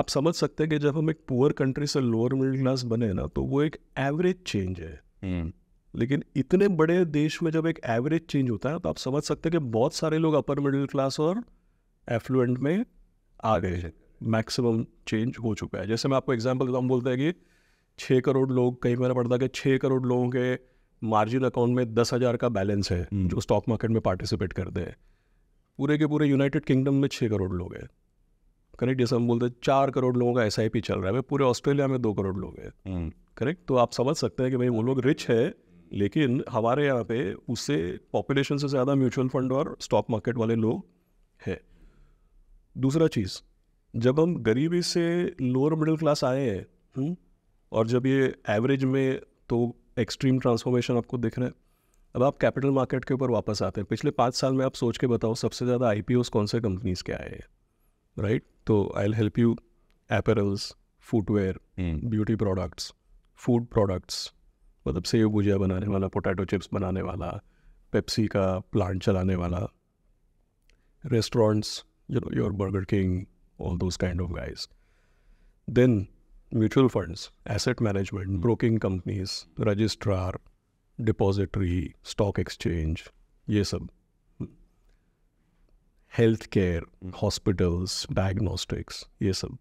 आप समझ सकते हैं कि जब हम एक पुअर कंट्री से लोअर मिडिल क्लास बने ना तो वो एक एवरेज चेंज है हम्म। लेकिन इतने बड़े देश में जब एक एवरेज चेंज होता है तो आप समझ सकते हैं कि बहुत सारे लोग अपर मिडिल क्लास और एफ्लुएंट में आ गए हैं मैक्सिमम चेंज हो चुका है जैसे मैं आपको एग्जाम्पल हूँ बोलते हैं कि छः करोड़ लोग कई बार पड़ता कि छः करोड़ लोगों के मार्जिन अकाउंट में दस हज़ार का बैलेंस है हम्म। जो स्टॉक मार्केट में पार्टिसिपेट करते हैं पूरे के पूरे यूनाइटेड किंगडम में छः करोड़ लोग हैं करेक्ट जैसे हम बोलते हैं चार करोड़ लोगों का एस चल रहा है पूरे ऑस्ट्रेलिया में दो करोड़ लोग हैं करेक्ट हम्म। तो आप समझ सकते हैं कि भाई वो लोग रिच है लेकिन हमारे यहाँ पे उससे पॉपुलेशन से ज़्यादा म्यूचुअल फंड और स्टॉक मार्केट वाले लोग हैं दूसरा चीज़ जब हम गरीबी से लोअर मिडिल क्लास आए हैं हम्म, और जब ये एवरेज में तो एक्सट्रीम ट्रांसफॉर्मेशन आपको दिख रहे है अब आप कैपिटल मार्केट के ऊपर वापस आते हैं पिछले पाँच साल में आप सोच के बताओ सबसे ज़्यादा आई कौन से कंपनीज़ के आए हैं राइट तो I help you apparels footwear beauty products food products मतलब सेव भुजिया बनाने वाला पोटैटो चिप्स बनाने वाला पेप्सी का प्लांट चलाने वाला restaurants you know your Burger King all those kind of guys then mutual funds asset management broking companies registrar depository stock exchange ये सब हेल्थ केयर हॉस्पिटल्स डायग्नोस्टिक्स ये सब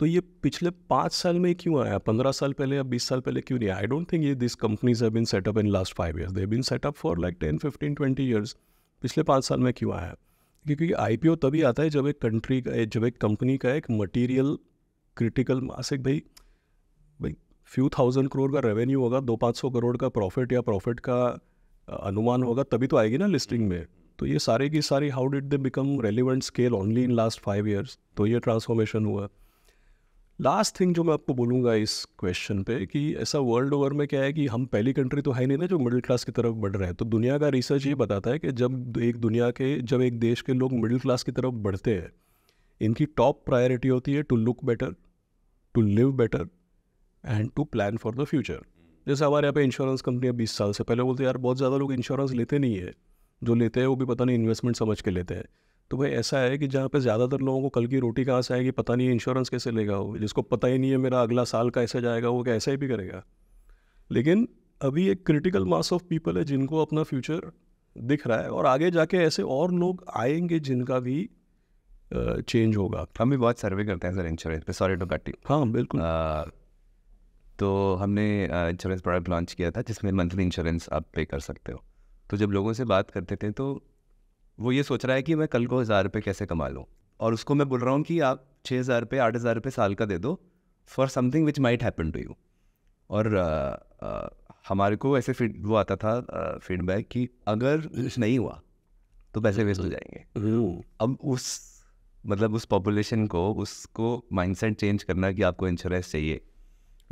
तो ये पिछले पाँच साल में क्यों आया पंद्रह साल पहले या बीस साल पहले क्यों नहीं आई डोंट थिंक ये this companies have been setup in last five years they been setup for like ten fifteen twenty years पिछले पाँच साल में क्यों आया क्योंकि आई तभी आता है जब एक कंट्री का जब एक कंपनी का एक मटीरियल क्रिटिकल मास एक भाई भाई फ्यू थाउजेंड करोड़ का रेवेन्यू होगा दो पाँच सौ करोड़ का प्रॉफिट या प्रॉफिट का अनुमान होगा तभी तो आएगी ना लिस्टिंग में तो ये सारे की सारी how did they become relevant scale only in last five years तो ये ट्रांसफॉर्मेशन हुआ लास्ट थिंग जो मैं आपको बोलूँगा इस क्वेश्चन पे कि ऐसा वर्ल्ड ओवर में क्या है कि हम पहली कंट्री तो है नहीं ना जो मिडिल क्लास की तरफ बढ़ रहे हैं तो दुनिया का रिसर्च ये बताता है कि जब एक दुनिया के जब एक देश के लोग मिडिल क्लास की तरफ बढ़ते हैं इनकी टॉप प्रायोरिटी होती है to look better to live better and to plan for the future जैसे हमारे यहाँ पे इंश्योरेंस कंपनियाँ बीस साल से पहले बोलते यार बहुत ज़्यादा लोग इंश्योरेंस लेते नहीं है जो लेते हैं वो भी पता नहीं इन्वेस्टमेंट समझ के लेते हैं तो भाई ऐसा है कि जहाँ पे ज़्यादातर लोगों को कल की रोटी कहाँ से आएगी पता नहीं है इंश्योरेंस कैसे लेगा वो जिसको पता ही नहीं है मेरा अगला साल कैसे जाएगा वो कैसा ही भी करेगा लेकिन अभी एक क्रिटिकल मास ऑफ पीपल है जिनको अपना फ्यूचर दिख रहा है और आगे जाके ऐसे और लोग आएंगे जिनका भी चेंज होगा हम भी बहुत सर्वे करते हैं सर इंश्योरेंस पे सॉरी टू कट हाँ बिल्कुल तो हमने इंश्योरेंस प्रोडक्ट लॉन्च किया था जिसमें मंथली इंश्योरेंस आप पे कर सकते हो तो जब लोगों से बात करते थे तो वो ये सोच रहा है कि मैं कल को हज़ार रुपये कैसे कमा लूँ और उसको मैं बोल रहा हूँ कि आप छः हज़ार रुपये आठ हज़ार रुपये साल का दे दो for something which might happen to you और आ, आ, हमारे को ऐसे फीड वो आता था फीडबैक कि अगर नहीं हुआ तो पैसे वेस्ट हम्म, हो जाएंगे हम्म। अब उस मतलब उस पॉपुलेशन को उसको माइंडसेट चेंज करना कि आपको इंश्योरेंस चाहिए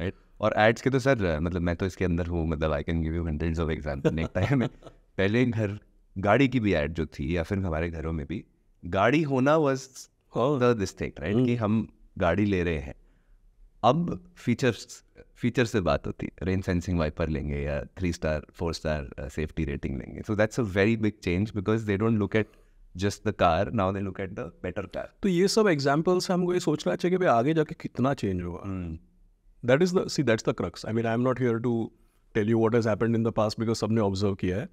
राइट और एड्स के तो सर मतलब मैं तो इसके अंदर हूँ मतलब I can give you hundreds of example next time पहले घर गाड़ी की भी ऐड जो थी या फिर हमारे घरों में भी गाड़ी होना वॉज दिस थिंग राइट कि hmm. हम गाड़ी ले रहे हैं अब फीचर्स फीचर से बात होती है रेन सेंसिंग वाइपर लेंगे या three star four star safety rating लेंगे so that's a very big change because they don't look at just the car now they look at the better car तो ये सब एग्जाम्पल से हमको ये सोचना चाहिए कि भाई आगे जाके कितना चेंज होगा that is the see that's the crux I mean I am not here to tell you what is happened in the past because सबने ऑब्जर्व किया है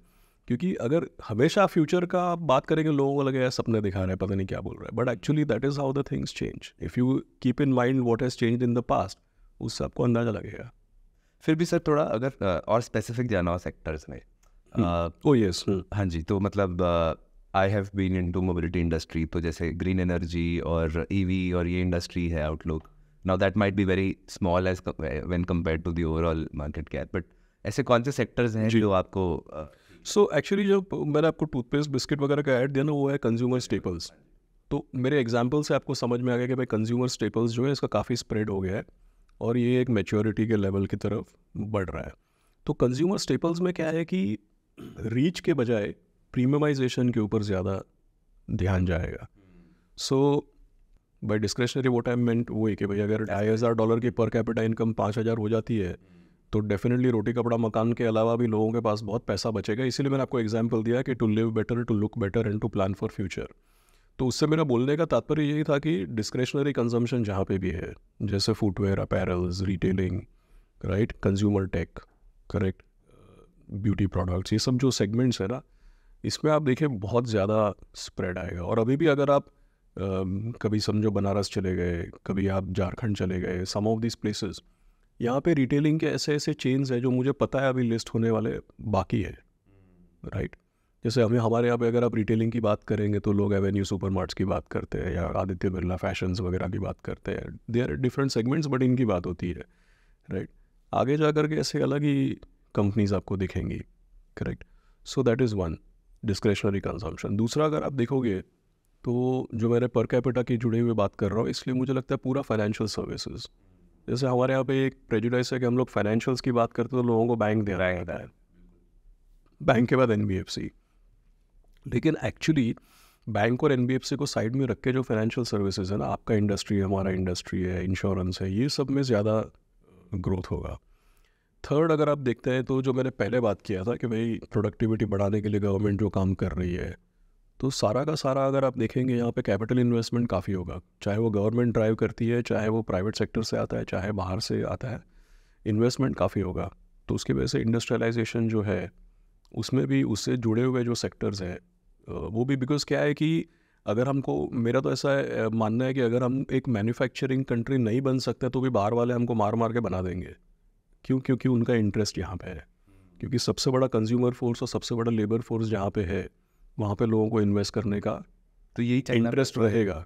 क्योंकि अगर हमेशा फ्यूचर का आप बात करेंगे लोगों को लगे या सपने दिखा रहे हैं पता नहीं क्या बोल रहे हैं but actually that is how the things change if you keep in mind what has change in the past उससे आपको अंदाजा लगेगा फिर भी सर थोड़ा अगर और स्पेसिफिक जाना हो सेक्टर्स में ओ hmm. यस oh, हाँ जी तो मतलब I have been in to mobility industry तो जैसे ग्रीन एनर्जी और ई e और ये इंडस्ट्री है outlook now that might be very small as when compare to the overall market cap but ऐसे कौन से सेक्टर्स हैं जो आपको सो uh, एक्चुअली so, जो मैंने आपको टूथपेस्ट बिस्किट वगैरह का ऐड दिया ना वो है कंज्यूमर स्टेपल्स तो मेरे एग्जाम्पल से आपको समझ में आ गया कि भाई कंज्यूमर स्टेपल्स जो है इसका काफ़ी स्प्रेड हो गया है और ये एक मेच्योरिटी के लेवल की तरफ बढ़ रहा है तो कंज्यूमर स्टेपल्स में क्या है कि रीच के बजाय प्रीमियमाइजेशन के ऊपर ज़्यादा ध्यान जाएगा so by discretionary what I meant वो है कि भाई अगर ढाई हज़ार डॉलर की पर कैपिटा इनकम पाँच हज़ार हो जाती है तो डेफिनेटली रोटी कपड़ा मकान के अलावा भी लोगों के पास बहुत पैसा बचेगा इसीलिए मैंने आपको एग्जाम्पल दिया कि to live better to look better and to plan for future तो उससे मेरा बोलने का तात्पर्य यही था कि डिस्क्रेशनरी कंजम्पशन जहाँ पे भी है जैसे footwear apparels retailing right consumer tech correct beauty products ये सब जो सेगमेंट्स है ना इसमें आप देखें बहुत ज़्यादा स्प्रेड आएगा और अभी भी अगर आप कभी समझो बनारस चले गए कभी आप झारखंड चले गए सम ऑफ दिस प्लेसेस यहाँ पे रिटेलिंग के ऐसे ऐसे चेन्स हैं जो मुझे पता है अभी लिस्ट होने वाले बाकी है राइट जैसे हमें हमारे यहाँ पे अगर आप रिटेलिंग की बात करेंगे तो लोग एवेन्यू सुपर की बात करते हैं या आदित्य बिरला फैशंस वगैरह की बात करते हैं they are different segments but इनकी बात होती है राइट right? आगे जा करके ऐसे अलग ही कंपनीज आपको दिखेंगी correct so that is one discretionary consumption दूसरा अगर आप देखोगे तो जो मैंने पर कैपिटा की जुड़े हुए बात कर रहा हूँ इसलिए मुझे लगता है पूरा फाइनेंशियल सर्विसेज जैसे हमारे यहाँ पे एक प्रेजुडाइस है कि हम लोग फाइनेंशियल्स की बात करते हैं तो लोगों को बैंक दे रहा है बैंक के बाद एन लेकिन एक्चुअली बैंक और एन को साइड में रख के जो फाइनेंशियल सर्विसेज है ना आपका इंडस्ट्री है हमारा इंडस्ट्री है इंश्योरेंस है ये सब में ज़्यादा ग्रोथ होगा थर्ड अगर आप देखते हैं तो जो मैंने पहले बात किया था कि भाई प्रोडक्टिविटी बढ़ाने के लिए गवर्नमेंट जो काम कर रही है तो सारा का सारा अगर आप देखेंगे यहाँ पे कैपिटल इन्वेस्टमेंट काफ़ी होगा चाहे वो गवर्नमेंट ड्राइव करती है चाहे वो प्राइवेट सेक्टर से आता है चाहे बाहर से आता है इन्वेस्टमेंट काफ़ी होगा तो उसकी वजह से इंडस्ट्रियलाइजेशन जो है उसमें भी उससे जुड़े हुए जो सेक्टर्स हैं वो भी बिकॉज क्या है कि अगर हमको मेरा तो ऐसा मानना है कि अगर हम एक मैन्युफैक्चरिंग कंट्री नहीं बन सकते तो भी बाहर वाले हमको मार मार के बना देंगे क्यों क्योंकि उनका इंटरेस्ट यहाँ पे है क्योंकि सबसे बड़ा कंज्यूमर फोर्स और सबसे बड़ा लेबर फोर्स जहाँ पे है वहाँ पे लोगों को इन्वेस्ट करने का तो यही इंटरेस्ट रहेगा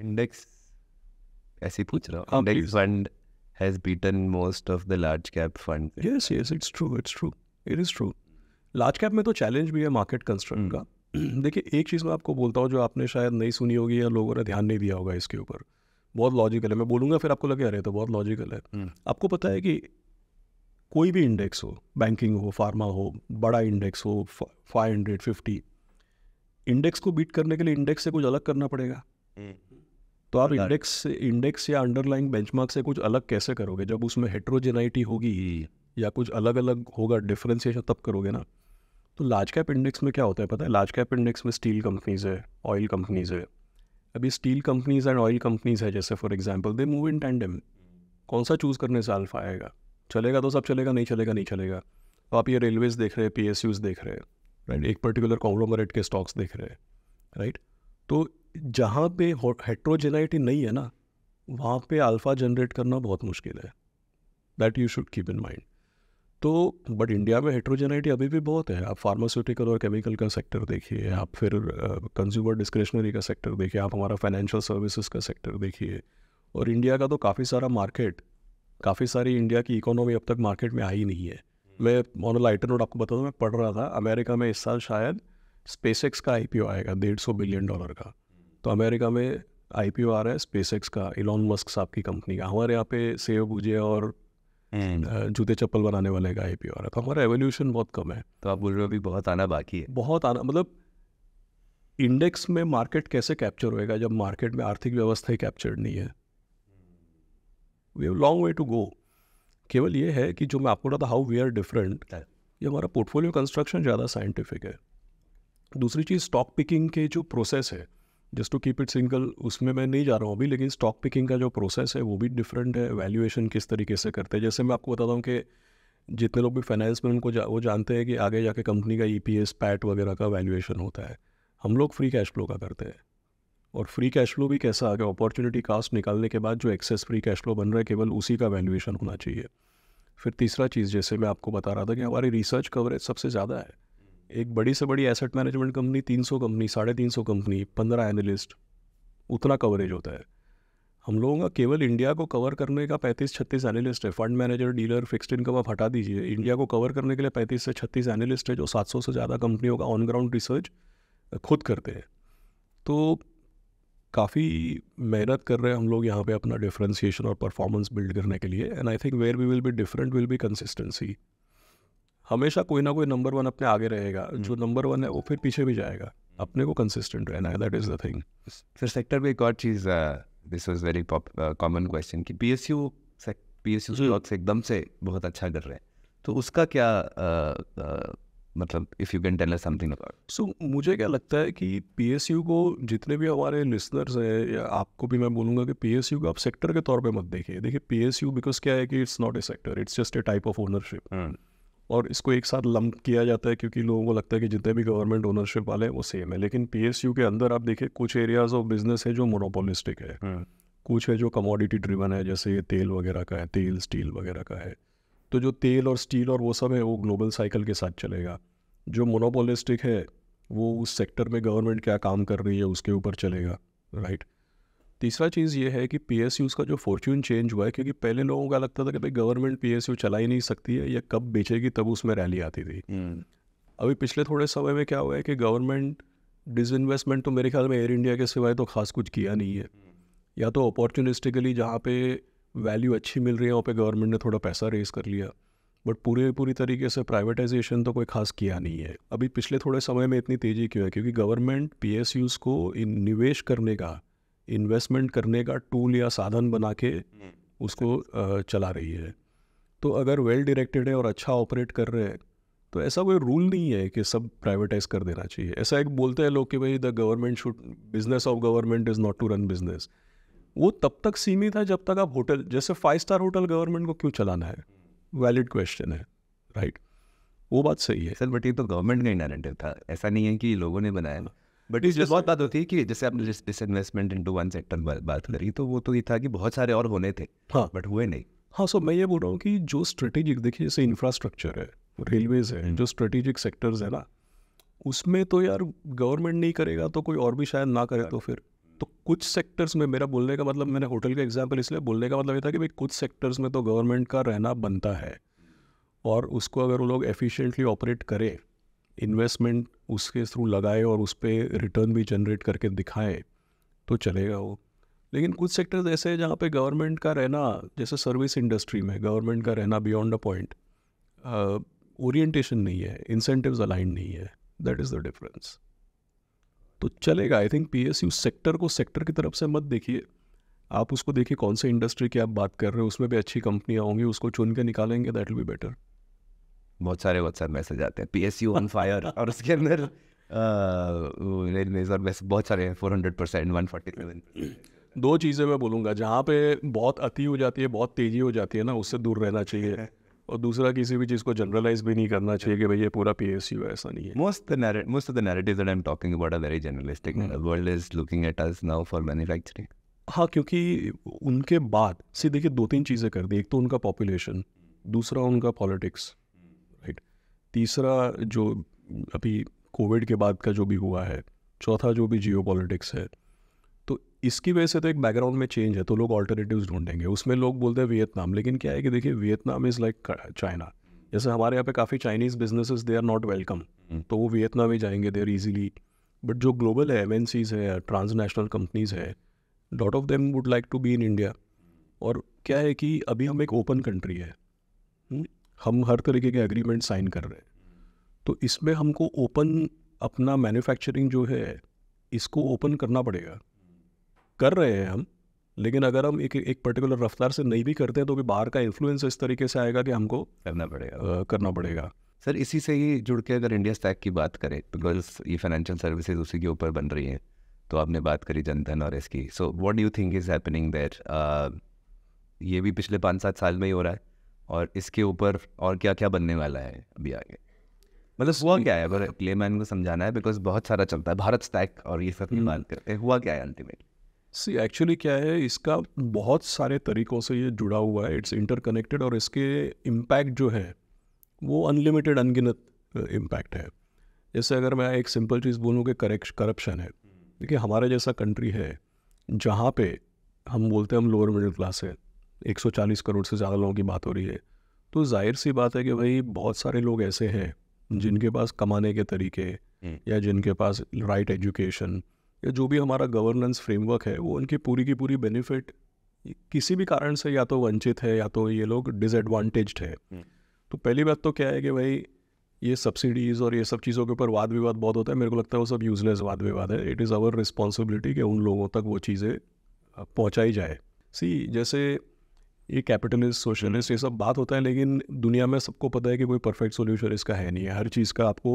इंडेक्स (laughs) uh, ऐसे पूछ रहा हूँ fund has beaten most of the large cap fund yes yes it's true it's true it is true large cap में तो चैलेंज भी है मार्केट कंस्ट्रक्ट hmm. का (clears throat) देखिए एक चीज़ मैं आपको बोलता हूँ जो आपने शायद नहीं सुनी होगी या लोगों ने ध्यान नहीं दिया होगा इसके ऊपर बहुत लॉजिकल है मैं बोलूँगा फिर आपको लगे अरे तो बहुत लॉजिकल है हम्म। आपको पता है कि कोई भी इंडेक्स हो बैंकिंग हो फार्मा हो बड़ा इंडेक्स हो फाइव हंड्रेड फिफ्टी इंडेक्स को बीट करने के लिए इंडेक्स से कुछ अलग करना पड़ेगा हम्म। तो आप इंडेक्स इंडेक्स या अंडरलाइंग बेंचमार्क से कुछ अलग कैसे करोगे जब उसमें हेट्रोजेनाइटी होगी या कुछ अलग अलग होगा डिफ्रेंसिएशन तब करोगे ना तो लार्ज कैप इंडेक्स में क्या होता है पता है लार्ज कैप इंडेक्स में स्टील कंपनीज है ऑयल कंपनीज है अभी steel companies and oil companies है जैसे for example they move in tandem कौन सा चूज़ करने से अल्फा आएगा चलेगा तो सब चलेगा नहीं चलेगा नहीं चलेगा तो आप ये रेलवेज देख रहे हैं पी एस यूज़ देख रहे हैं राइट एक पर्टिकुलर कॉन्ग्लोमरेट के स्टॉक्स देख रहे हैं राइट तो जहाँ पे हेट्रोजेनाइटी नहीं है ना वहाँ पे अल्फ़ा जनरेट करना बहुत मुश्किल है that you should keep in mind तो बट इंडिया में हेट्रोजेनाइटी अभी भी बहुत है आप फार्मास्यूटिकल और केमिकल का सेक्टर देखिए आप फिर कंज्यूमर डिस्क्रिशनरी का सेक्टर देखिए आप हमारा फाइनेंशियल सर्विसेज का सेक्टर देखिए और इंडिया का तो काफ़ी सारा मार्केट काफ़ी सारी इंडिया की इकोनॉमी अब तक मार्केट में आई नहीं है हम्म। मैं ऑन लाइटर नोट आपको बता दूँ मैं पढ़ रहा था अमेरिका में इस साल शायद स्पेसएक्स का आईपीओ आएगा डेढ़ सौ बिलियन डॉलर का हम्म। तो अमेरिका में आईपीओ आ रहा है स्पेसएक्स का इलॉन मस्क साहब की कंपनी का हमारे यहाँ पे सेव बुझे और जूते चप्पल बनाने वाले का आई पी आ रहा तो हमारा एवोल्यूशन बहुत कम है तो आप बोल रहे हो अभी बहुत आना बाकी है बहुत आना मतलब इंडेक्स में मार्केट कैसे कैप्चर होएगा जब मार्केट में आर्थिक व्यवस्था ही कैप्चर्ड नहीं है we have long way to go केवल ये है कि जो मैं आपको बताता हाउ वी आर डिफरेंट ये हमारा पोर्टफोलियो कंस्ट्रक्शन ज़्यादा साइंटिफिक है दूसरी चीज़ स्टॉक पिकिंग के जो प्रोसेस है just to keep it single उसमें मैं नहीं जा रहा हूँ अभी लेकिन स्टॉक पिकिंग का जो प्रोसेस है वो भी डिफरेंट है वैल्यूएशन किस तरीके से करते हैं जैसे मैं आपको बताता हूँ कि जितने लोग भी फाइनेंस में उनको जा, वो जानते हैं कि आगे जाके कंपनी का ई पी एस पैट वगैरह का वैल्यूएशन होता है हम लोग फ्री कैश फ्लो का करते हैं और फ्री कैश फ्लो भी कैसा आ गया अपॉर्चुनिटी कास्ट निकालने के बाद जो एक्सेस फ्री कैश फ्लो बन रहा है केवल उसी का वैल्यूएशन होना चाहिए फिर तीसरा चीज़ जैसे मैं आपको बता रहा था कि हमारी रिसर्च कवरेज सबसे ज़्यादा है एक बड़ी से बड़ी एसेट मैनेजमेंट कंपनी तीन सौ कंपनी साढ़े तीन सौ कंपनी पंद्रह एनालिस्ट उतना कवरेज होता है हम लोगों का केवल इंडिया को कवर करने का पैंतीस छत्तीस एनालिस्ट है fund manager dealer fixed income आप हटा दीजिए इंडिया को कवर करने के लिए पैंतीस से छत्तीस एनालिस्ट है जो सात सौ से ज़्यादा कंपनियों का ऑन ग्राउंड रिसर्च खुद करते हैं तो काफ़ी मेहनत कर रहे हैं हम लोग यहाँ पे अपना डिफ्रेंसीशन और परफॉर्मेंस बिल्ड करने के लिए and I think where we will be different will be consistency हमेशा कोई ना कोई नंबर वन अपने आगे रहेगा हम्म। जो नंबर वन है वो फिर पीछे भी जाएगा हम्म। अपने को कंसिस्टेंट रहना है दैट इज द थिंग फिर सेक्टर में एक और चीज़ this was very common question कि P S U P S U stocks एकदम से बहुत अच्छा कर रहे हैं तो उसका क्या uh, uh, मतलब if you can tell something about so मुझे क्या लगता है कि पी एस यू को जितने भी हमारे लिसनर्स हैं या आपको भी मैं बोलूँगा कि पी एस यू को आप सेक्टर के तौर पर मत देखिए देखिए पी एस यू बिकॉज क्या है कि it's not a sector it's just a type of ownership और इसको एक साथ लम्प किया जाता है क्योंकि लोगों को लगता है कि जितने भी गवर्नमेंट ओनरशिप वाले हैं वो सेम है लेकिन पी के अंदर आप देखें कुछ एरियाज ऑफ बिजनेस है जो मोनोपोलिस्टिक है हम्म। कुछ है जो कमोडिटी ड्रिवन है जैसे ये तेल वगैरह का है तेल स्टील वगैरह का है तो जो तेल और स्टील और वो सब है वो ग्लोबल साइकिल के साथ चलेगा जो मोनोपोलिस्टिक है वो उस सेक्टर में गवर्नमेंट क्या काम कर रही है उसके ऊपर चलेगा राइट right? तीसरा चीज़ ये है कि पी का जो फॉर्च्यून चेंज हुआ है क्योंकि पहले लोगों का लगता था कि भाई गवर्नमेंट पी चला ही नहीं सकती है या कब बेचेगी तब उसमें रैली आती थी हम्म। अभी पिछले थोड़े समय में क्या हुआ है कि गवर्नमेंट डिसइन्वेस्टमेंट तो मेरे ख्याल में एयर इंडिया के सिवाय तो खास कुछ किया नहीं है या तो अपॉर्चुनिस्टिकली जहाँ पे वैल्यू अच्छी मिल रही है वहाँ पे गवर्नमेंट ने थोड़ा पैसा रेज कर लिया बट पूरे पूरी तरीके से प्राइवेटाइजेशन तो कोई खास किया नहीं है अभी पिछले थोड़े समय में इतनी तेज़ी क्यों है क्योंकि गवर्नमेंट पी को निवेश करने का इन्वेस्टमेंट करने का टूल या साधन बना के हम्म, उसको चला रही है तो अगर वेल डायरेक्टेड है और अच्छा ऑपरेट कर रहे हैं तो ऐसा कोई रूल नहीं है कि सब प्राइवेटाइज कर देना चाहिए ऐसा एक बोलते हैं लोग कि भाई the government should business of government is not to run business वो तब तक सीमित है जब तक आप होटल जैसे फाइव स्टार होटल गवर्नमेंट को क्यों चलाना है वैलिड क्वेश्चन है राइट वो बात सही है सर बट ये तो गवर्नमेंट का ही था ऐसा नहीं है कि लोगों ने बनाया बट इस बहुत बात होती है कि जैसे आपने disinvestment to one sector बात करी तो वो तो ये था कि बहुत सारे और होने थे हाँ बट हुए नहीं हाँ सो मैं ये बोल रहा हूँ कि जो स्ट्रेटेजिक देखिए जैसे इंफ्रास्ट्रक्चर है रेलवेज है हम्म। जो स्ट्रेटेजिक सेक्टर्स है ना उसमें तो यार गवर्नमेंट नहीं करेगा तो कोई और भी शायद ना करे तो फिर तो कुछ सेक्टर्स में मेरा बोलने का मतलब मैंने होटल का एग्जाम्पल इसलिए बोलने का मतलब ये था कि भाई कुछ सेक्टर्स में तो गवर्नमेंट का रहना बनता है और उसको अगर वो लोग एफिशिएंटली ऑपरेट करें इन्वेस्टमेंट उसके थ्रू लगाए और उस पर रिटर्न भी जनरेट करके दिखाए तो चलेगा वो लेकिन कुछ सेक्टर्स ऐसे हैं जहाँ पे गवर्नमेंट का रहना जैसे सर्विस इंडस्ट्री में गवर्नमेंट का रहना बियॉन्ड अ पॉइंट ओरिएंटेशन नहीं है इंसेंटिव अलाइन नहीं है दैट इज़ द डिफरेंस तो चलेगा I think P S U sector को सेक्टर की तरफ से मत देखिए आप उसको देखिए कौन से इंडस्ट्री की आप बात कर रहे हो उसमें भी अच्छी कंपनियाँ होंगी उसको चुन के निकालेंगे दैट विल बी बेटर बहुत सारे व्हाट्सएप मैसेज आते हैं P S U on fire और उसके अंदर और बहुत सारे four hundred percent one forty seven दो चीज़ें मैं बोलूँगा जहाँ पे बहुत अति हो जाती है बहुत तेज़ी हो जाती है ना उससे दूर रहना चाहिए (laughs) और दूसरा किसी भी चीज़ को जनरलाइज भी नहीं करना चाहिए कि भाई ये पूरा पी एस यू ऐसा नहीं है most most of the narrative that I am talking about a very generalistic world is looking at us now for manufacturing हाँ क्योंकि उनके बाद से देखिए दो तीन चीज़ें कर दी एक तो उनका पॉपुलेशन दूसरा उनका पॉलिटिक्स तीसरा जो अभी कोविड के बाद का जो भी हुआ है चौथा जो भी जियो है तो इसकी वजह से तो एक बैकग्राउंड में चेंज है तो लोग ऑल्टरनेटिव ढूंढेंगे उसमें लोग बोलते हैं वियतनाम लेकिन क्या है कि देखिए वियतनाम इज़ लाइक चाइना जैसे हमारे यहाँ पे काफ़ी Chinese businesses they are not welcome तो वो वियतनाम ही जाएंगे दे आर ईजिली बट जो ग्लोबल है एम है ट्रांसनेशनल कंपनीज़ है lot of them would like to be in India और क्या है कि अभी हम एक ओपन कंट्री है हम हर तरीके के एग्रीमेंट साइन कर रहे हैं तो इसमें हमको ओपन अपना मैन्युफैक्चरिंग जो है इसको ओपन करना पड़ेगा कर रहे हैं हम लेकिन अगर हम एक एक पर्टिकुलर रफ्तार से नहीं भी करते हैं तो भी बाहर का इन्फ्लुएंस इस तरीके से आएगा कि हमको करना पड़ेगा करना पड़ेगा सर इसी से ही जुड़ के अगर इंडिया स्टैक की बात करें बिकॉज तो ये फाइनेंशियल सर्विसेज उसी के ऊपर बन रही हैं तो आपने बात करी जनधन और इसकी so what do think is happening देर ये भी पिछले पाँच सात साल में ही हो रहा है और इसके ऊपर और क्या क्या बनने वाला है अभी आगे मतलब हुआ क्या है अगर प्ले मैन को समझाना है बिकॉज बहुत सारा चलता है भारत स्टैक और ये सब हम्म। बात करते हैं हुआ क्या है अल्टीमेटली सी एक्चुअली क्या है इसका बहुत सारे तरीक़ों से ये जुड़ा हुआ है इट्स इंटरकनेक्टेड और इसके इम्पैक्ट जो है वो अनलिमिटेड अनगिनत इम्पैक्ट है जैसे अगर मैं एक सिंपल चीज़ बोलूँ कि करेक्ट करप्शन है देखिए हमारा जैसा कंट्री है जहाँ पे हम बोलते हैं हम लोअर मिडिल क्लास है 140 करोड़ से ज़्यादा लोगों की बात हो रही है तो जाहिर सी बात है कि भाई बहुत सारे लोग ऐसे हैं हम्म। जिनके पास कमाने के तरीके हम्म। या जिनके पास राइट एजुकेशन या जो भी हमारा गवर्नेंस फ्रेमवर्क है वो उनकी पूरी की पूरी बेनिफिट किसी भी कारण से या तो वंचित है या तो ये लोग डिसएडवांटेज है हम्म। तो पहली बात तो क्या है कि भाई ये सब्सिडीज़ और ये सब चीज़ों के ऊपर वाद विवाद बहुत होता है मेरे को लगता है वो सब यूजलेस वाद विवाद है इट इज़ आवर रिस्पॉन्सिबिलिटी कि उन लोगों तक वो चीज़ें पहुँचाई जाए सी जैसे ये कैपिटलिस्ट सोशलिस्ट ये सब बात होता है लेकिन दुनिया में सबको पता है कि कोई परफेक्ट सोल्यूशन इसका है नहीं है हर चीज़ का आपको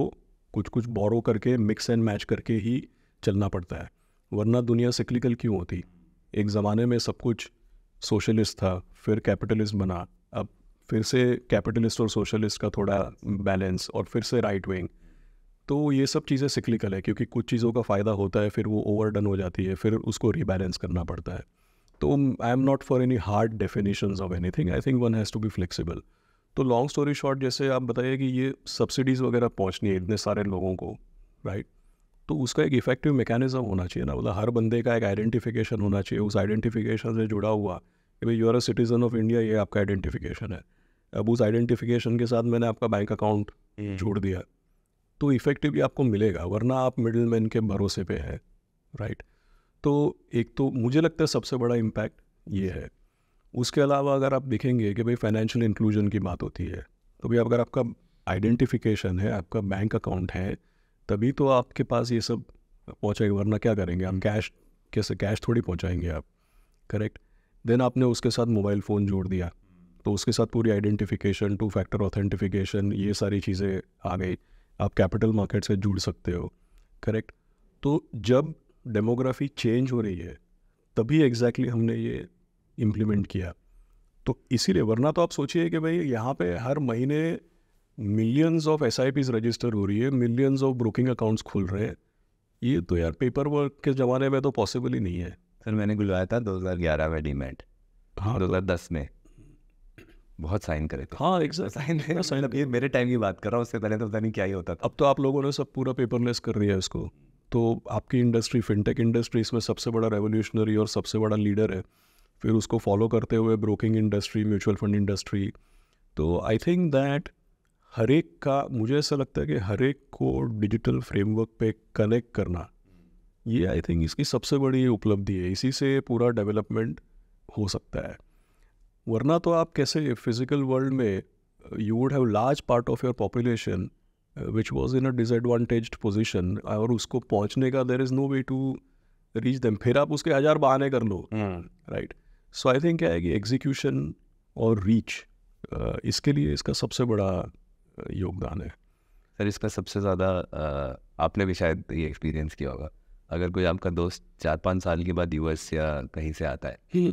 कुछ कुछ बोरो करके मिक्स एंड मैच करके ही चलना पड़ता है वरना दुनिया सिक्लिकल क्यों होती एक ज़माने में सब कुछ सोशलिस्ट था फिर कैपिटलिस्ट बना अब फिर से कैपिटलिस्ट और सोशलिस्ट का थोड़ा बैलेंस और फिर से राइट विंग तो ये सब चीज़ें सिक्लिकल है क्योंकि कुछ चीज़ों का फ़ायदा होता है फिर वो ओवरडन हो जाती है फिर उसको रीबैलेंस करना पड़ता है तो I am not for any hard definition of any thing I think one has to be flexible तो लॉन्ग स्टोरी शॉर्ट जैसे आप बताइए कि ये सब्सिडीज़ वगैरह पहुँचनी है इतने सारे लोगों को राइट तो उसका एक इफेक्टिव मैकेनिज्म होना चाहिए ना मतलब हर बंदे का एक आइडेंटिफिकेशन होना चाहिए उस आइडेंटिफिकेशन से जुड़ा हुआ कि भाई you are a citizen of India ये आपका आइडेंटिफिकेशन है अब उस आइडेंटिफिकेशन के साथ मैंने आपका बैंक अकाउंट छोड़ दिया तो इफेक्टिवली आपको मिलेगा वरना आप मिडिल मैन के भरोसे पे हैं राइट right? तो एक तो मुझे लगता है सबसे बड़ा इम्पैक्ट ये है उसके अलावा अगर आप देखेंगे कि भाई फाइनेंशियल इंक्लूजन की बात होती है तो भाई अगर आपका आइडेंटिफिकेशन है आपका बैंक अकाउंट है तभी तो आपके पास ये सब पहुँचाएगा वरना क्या करेंगे आप कैश कैसे कैश थोड़ी पहुँचाएंगे आप करेक्ट देन आपने उसके साथ मोबाइल फ़ोन जोड़ दिया तो उसके साथ पूरी आइडेंटिफिकेशन टू फैक्टर ऑथेंटिफिकेशन ये सारी चीज़ें आ गई आप कैपिटल मार्केट से जुड़ सकते हो करेक्ट तो जब डेमोग्राफी चेंज हो रही है तभी एग्जैक्टली exactly हमने ये इम्प्लीमेंट किया तो इसीलिए वरना तो आप सोचिए कि भाई यहाँ पे हर महीने मिलियंस ऑफ एस रजिस्टर हो रही है मिलियंस ऑफ ब्रोकिंग अकाउंट्स खुल रहे हैं ये तो यार पेपर वर्क के ज़माने में तो पॉसिबल ही नहीं है सर मैंने बुलवाया था ग्यारह में डीमेट हाँ दस में बहुत साइन करे थे तो। हाँ साइन साइन साइन ये मेरे टाइम की बात कर रहा हूँ उससे पहले तो पता नहीं क्या ही होता था अब तो आप लोगों ने सब पूरा पेपरलेस कर दिया है उसको तो आपकी इंडस्ट्री फिनटेक इंडस्ट्री इसमें सबसे बड़ा रेवोल्यूशनरी और सबसे बड़ा लीडर है फिर उसको फॉलो करते हुए broking industry mutual fund industry तो आई थिंक दैट हर एक का मुझे ऐसा लगता है कि हर एक को डिजिटल फ्रेमवर्क पे कनेक्ट करना ये आई थिंक इसकी सबसे बड़ी उपलब्धि है इसी से पूरा डेवलपमेंट हो सकता है वरना तो आप कैसे फिज़िकल वर्ल्ड में you would have large part of your population which was in a disadvantage position और उसको पहुँचने का there is no way to reach them फिर आप उसके हज़ार बहाने कर लो राइट सो आई थिंक क्या है कि एग्जीक्यूशन और रीच इसके लिए इसका सबसे बड़ा योगदान है सर इसका सबसे ज़्यादा आपने भी शायद ये एक्सपीरियंस किया होगा अगर कोई आपका दोस्त चार पाँच साल के बाद यूएस या कहीं से आता है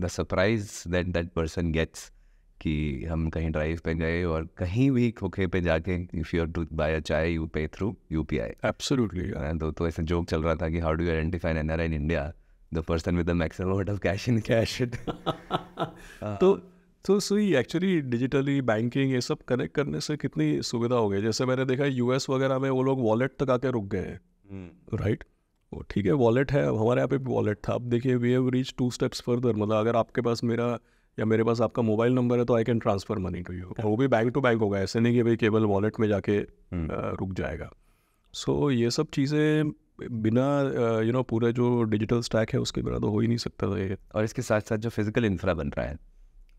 the surprise that that person gets कि हम कहीं ड्राइव पे गए और कहीं भी खोखे पे जाके if you to buy a chai you pay through U P I absolutely तो तो ऐसे जोक चल रहा था कि how do you identify N R in India the person with the maximum amount of cash in cash तो तो सही एक्चुअली डिजिटली बैंकिंग ये सब कनेक्ट करने से कितनी सुविधा हो गई जैसे मैंने देखा यूएस वगैरह में वो लोग वॉलेट तक आके रुक गए हैं राइट हम्म। वो ठीक है वॉलेट है हमारे यहाँ पे भी वॉलेट था अब देखिए we have reach two steps further मतलब अगर आपके पास मेरा या मेरे पास आपका मोबाइल नंबर है तो I can transfer money to you वो भी बैंक टू बैंक होगा ऐसे नहीं कि भाई केवल वॉलेट में जाके हम्म। रुक जाएगा सो so, ये सब चीज़ें बिना यू नो पूरे जो डिजिटल स्टैक है उसके बिना तो हो ही नहीं सकता था ये और इसके साथ साथ जो फिज़िकल इंफ्रा बन रहा है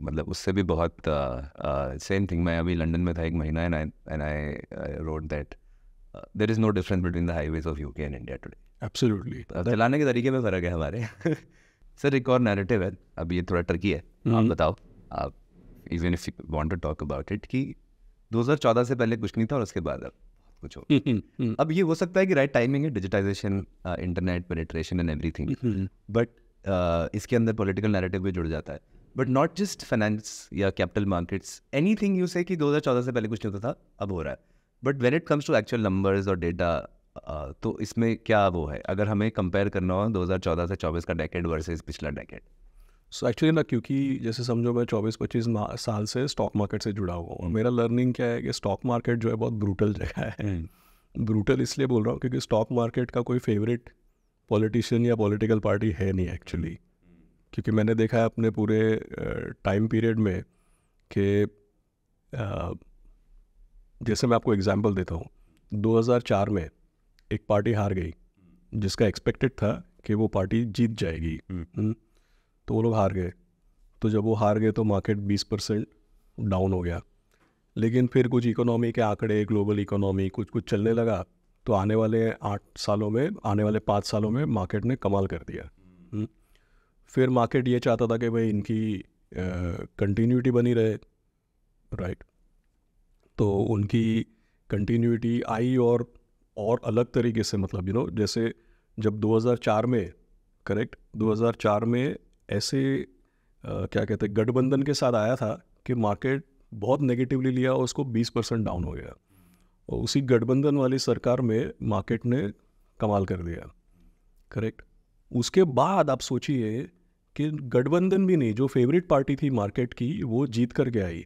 मतलब उससे भी बहुत सेम थिंग मैं अभी लंदन में था एक महीना and I and I rode that there is no difference between the highways of U K and India today absolutely चलाने के तरीके में फ़र्क है हमारे (laughs) सर एक और नैरेटिव है अब ये थोड़ा टर्की है आप हम्म। बताओ आप even if you want to talk about it कि 2014 से पहले कुछ नहीं था और उसके बाद अब कुछ हो हम्म, हम्म, अब ये हो सकता है कि राइट टाइमिंग है digitization internet penetration and everything but इसके अंदर पॉलिटिकल नैरेटिव भी जुड़ जाता है बट नॉट जस्ट फाइनेंस या capital markets any thing you say कि 2014 से पहले कुछ नहीं होता था अब हो रहा है but when it comes to actual numbers और डेटा तो इसमें क्या वो है अगर हमें कंपेयर करना हो 2014 से 24 का डेकेड वर्सेस पिछला डेकेड सो एक्चुअली ना क्योंकि जैसे समझो मैं 24-25 साल से स्टॉक मार्केट से जुड़ा हुआ हूँ हम्म। मेरा लर्निंग क्या है कि स्टॉक मार्केट जो है बहुत ब्रूटल जगह है ब्रूटल हम्म। इसलिए बोल रहा हूँ क्योंकि स्टॉक मार्केट का कोई फेवरेट पॉलिटिशियन या पॉलिटिकल पार्टी है नहीं एक्चुअली क्योंकि मैंने देखा है अपने पूरे टाइम पीरियड में कि जैसे मैं आपको एग्जांपल देता हूँ 2004 में एक पार्टी हार गई जिसका एक्सपेक्टेड था कि वो पार्टी जीत जाएगी हम्म। हम्म। तो वो लोग हार गए तो जब वो हार गए तो मार्केट 20 परसेंट डाउन हो गया लेकिन फिर कुछ इकोनॉमी के आंकड़े ग्लोबल इकोनॉमी कुछ कुछ चलने लगा तो आने वाले आठ सालों में आने वाले पाँच सालों में मार्केट ने कमाल कर दिया हम्म। फिर मार्केट ये चाहता था कि भाई इनकी कंटिन्यूटी बनी रहे राइट तो उनकी कंटिन्यूटी आई और और अलग तरीके से मतलब यू you नो know, जैसे जब 2004 में करेक्ट 2004 में ऐसे आ, क्या कहते हैं गठबंधन के साथ आया था कि मार्केट बहुत नेगेटिवली लिया और उसको 20 परसेंट डाउन हो गया और उसी गठबंधन वाली सरकार में मार्केट ने कमाल कर दिया करेक्ट उसके बाद आप सोचिए कि गठबंधन भी नहीं जो फेवरेट पार्टी थी मार्केट की वो जीत करके आई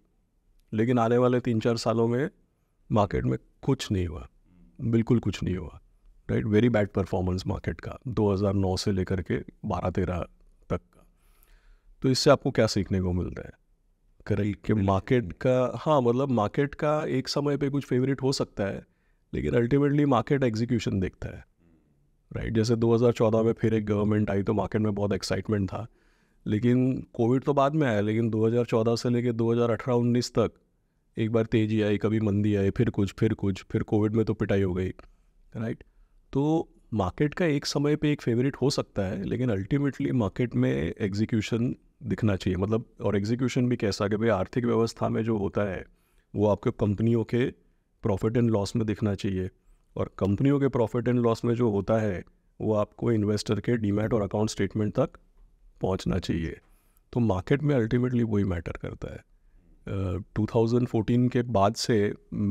लेकिन आने वाले तीन चार सालों में मार्केट में कुछ नहीं हुआ बिल्कुल कुछ नहीं हुआ right very bad performance market का 2009 से लेकर के 12 तेरह तक का तो इससे आपको क्या सीखने को मिलता है करेक्ट कि मार्केट का हाँ मतलब मार्केट का एक समय पे कुछ फेवरेट हो सकता है लेकिन अल्टीमेटली मार्केट एग्जीक्यूशन देखता है राइट right? जैसे 2014 में फिर एक गवर्नमेंट आई तो मार्केट में बहुत एक्साइटमेंट था लेकिन कोविड तो बाद में आया लेकिन 2014 से लेकर 2018-19 तक एक बार तेज़ी आई कभी मंदी आई फिर कुछ फिर कुछ फिर कोविड में तो पिटाई हो गई राइट तो मार्केट का एक समय पे एक फेवरेट हो सकता है लेकिन अल्टीमेटली मार्केट में एग्जीक्यूशन दिखना चाहिए मतलब और एग्जीक्यूशन भी कैसा कि भाई आर्थिक व्यवस्था में जो होता है वो आपके कंपनियों के प्रॉफिट एंड लॉस में दिखना चाहिए और कंपनियों के प्रॉफिट एंड लॉस में जो होता है वो आपको इन्वेस्टर के डीमैट और अकाउंट स्टेटमेंट तक पहुंचना चाहिए तो मार्केट में अल्टीमेटली वही मैटर करता है 2014 के बाद से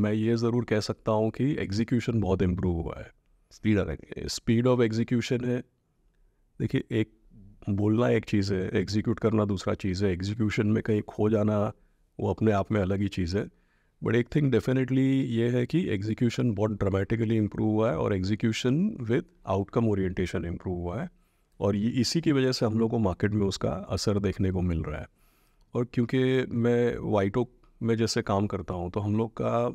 मैं ये ज़रूर कह सकता हूँ कि एग्जीक्यूशन बहुत इम्प्रूव हुआ है स्पीड स्पीड ऑफ एग्जीक्यूशन है देखिए एक बोलना एक चीज़ है एग्जीक्यूट करना दूसरा चीज़ है एग्जीक्यूशन में कहीं खो जाना वो अपने आप में अलग ही चीज़ है बट एक थिंग डेफिनेटली ये है कि एग्जीक्यूशन बहुत ड्रामेटिकली इम्प्रूव हुआ है और execution with outcome orientation improve हुआ है और ये इसी की वजह से हम लोग को मार्केट में उसका असर देखने को मिल रहा है और क्योंकि मैं वाइट ओक में जैसे काम करता हूँ तो हम लोग का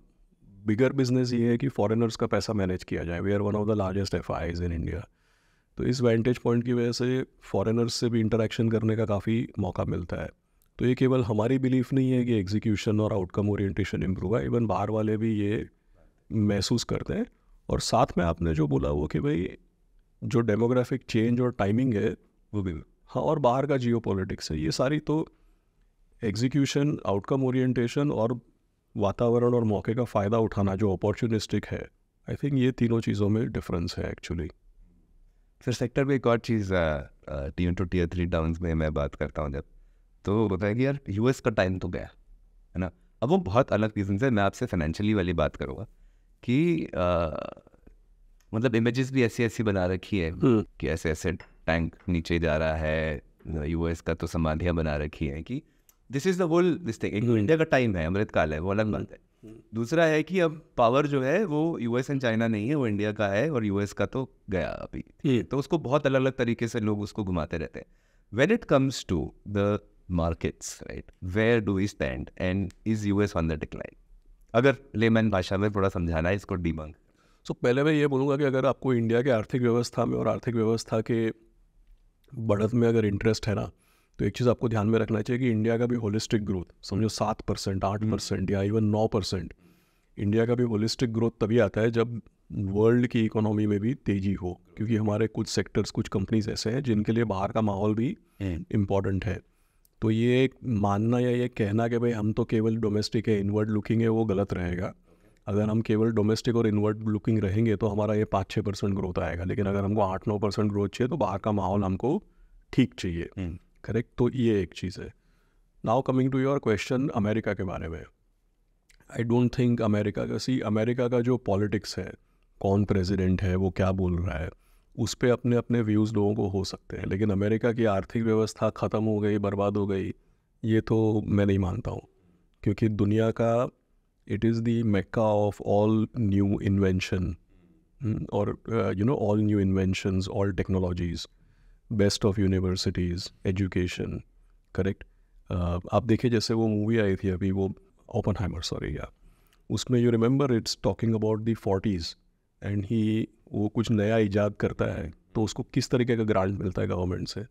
बिगर बिजनेस ये है कि फॉरेनर्स का पैसा मैनेज किया जाए we are one of the largest F Is in India तो इस वेंटेज पॉइंट की वजह से फॉरेनर्स से भी इंटरेक्शन करने का काफ़ी मौका मिलता है तो ये केवल हमारी बिलीफ नहीं है कि एग्जीक्यूशन और आउटकम ओरिएंटेशन इम्प्रूव है इवन बाहर वाले भी ये महसूस करते हैं और साथ में आपने जो बोला वो कि भाई जो डेमोग्राफिक चेंज और टाइमिंग है वो भी हाँ और बाहर का जियो है ये सारी तो एग्जीक्यूशन आउटकम ओरिएंटेशन और वातावरण और मौके का फ़ायदा उठाना जो अपॉर्चुनिस्टिक है आई थिंक ये तीनों चीज़ों में डिफरेंस है एक्चुअली फिर सेक्टर में एक और चीज़ tier two tier three down में मैं बात करता हूँ जब तो होता है कि यार यू का टाइम तो गया है ना अब वो बहुत अलग रीज़न से मैं आपसे फाइनेंशियली वाली बात करूँगा कि आ, मतलब इमेजेस भी ऐसी ऐसी बना रखी है हम्म। कि ऐसे ऐसे टैंक नीचे जा रहा है यूएस का तो समाधियाँ बना रखी हैं कि this is the whole this thing India का टाइम है अमृतकाल है वो अलग बात है hmm. Hmm. दूसरा है कि अब पावर जो है वो यूएस एंड चाइना नहीं है वो इंडिया का है और यूएस का तो गया अभी hmm. तो उसको बहुत अलग अलग तरीके से लोग उसको घुमाते रहते हैं when it comes to the markets right where do we stand and is US on the decline अगर लेमैन भाषा में थोड़ा समझाना है इसको डिबंग सो so, पहले मैं ये बोलूँगा कि अगर आपको इंडिया के आर्थिक व्यवस्था में और आर्थिक व्यवस्था के बढ़त में अगर इंटरेस्ट है ना तो एक चीज़ आपको ध्यान में रखना चाहिए कि इंडिया का भी होलिस्टिक ग्रोथ समझो सात परसेंट आठ हम्म। परसेंट या इवन नौ परसेंट इंडिया का भी होलिस्टिक ग्रोथ तभी आता है जब वर्ल्ड की इकोनॉमी में भी तेज़ी हो क्योंकि हमारे कुछ सेक्टर्स कुछ कंपनीज ऐसे हैं जिनके लिए बाहर का माहौल भी इम्पॉर्टेंट हम्म। है तो ये मानना या ये कहना कि भाई हम तो केवल डोमेस्टिक है इनवर्ड लुकिंग है वो गलत रहेगा अगर हम केवल डोमेस्टिक और इनवर्ड लुकिंग रहेंगे तो हमारा ये पाँच छः परसेंट ग्रोथ आएगा लेकिन अगर हमको आठ नौ परसेंट ग्रोथ चाहिए तो बाहर का माहौल हमको ठीक चाहिए हम्म। करेक्ट तो ये एक चीज़ है now coming to your question America के बारे में आई डोंट थिंक अमेरिका का सी अमेरिका का जो पॉलिटिक्स है कौन प्रेसिडेंट है वो क्या बोल रहा है उस पर अपने अपने व्यूज़ लोगों को हो सकते हैं लेकिन अमेरिका की आर्थिक व्यवस्था ख़त्म हो गई बर्बाद हो गई ये तो मैं नहीं मानता हूँ क्योंकि दुनिया का it is the Mecca of all new invention और you know all new inventions all technologies best of universities education correct आप देखिए जैसे वो मूवी आई थी अभी वो ओपन हाइमर सॉरी या उसमें you remember it's talking about the forties and he वो कुछ नया ईजाद करता है तो उसको किस तरीके का ग्रांट मिलता है गवर्नमेंट से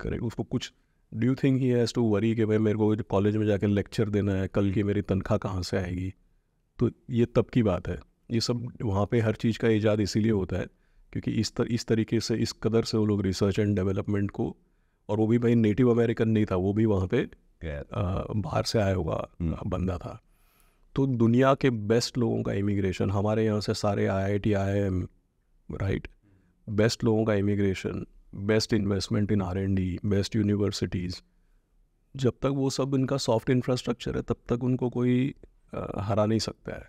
करेक्ट उसको कुछ do you think he has to worry कि भाई मेरे को कॉलेज में जाकर लेक्चर देना है कल की मेरी तनख्वाह कहाँ से आएगी तो ये तब की बात है ये सब वहाँ पे हर चीज़ का ईजाद इसीलिए होता है क्योंकि इस तर, इस तरीके से इस कदर से वो लोग रिसर्च एंड डेवलपमेंट को और वो भी भाई नेटिव अमेरिकन नहीं था वो भी वहाँ पे बाहर से आया हुआ हम्म। बंदा था तो दुनिया के बेस्ट लोगों का इमिग्रेशन हमारे यहाँ से सारे I I T I M right best लोगों का immigration best investment in R and D best universities जब तक वो सब इनका सॉफ्ट इंफ्रास्ट्रक्चर है तब तक उनको कोई आ, हरा नहीं सकता है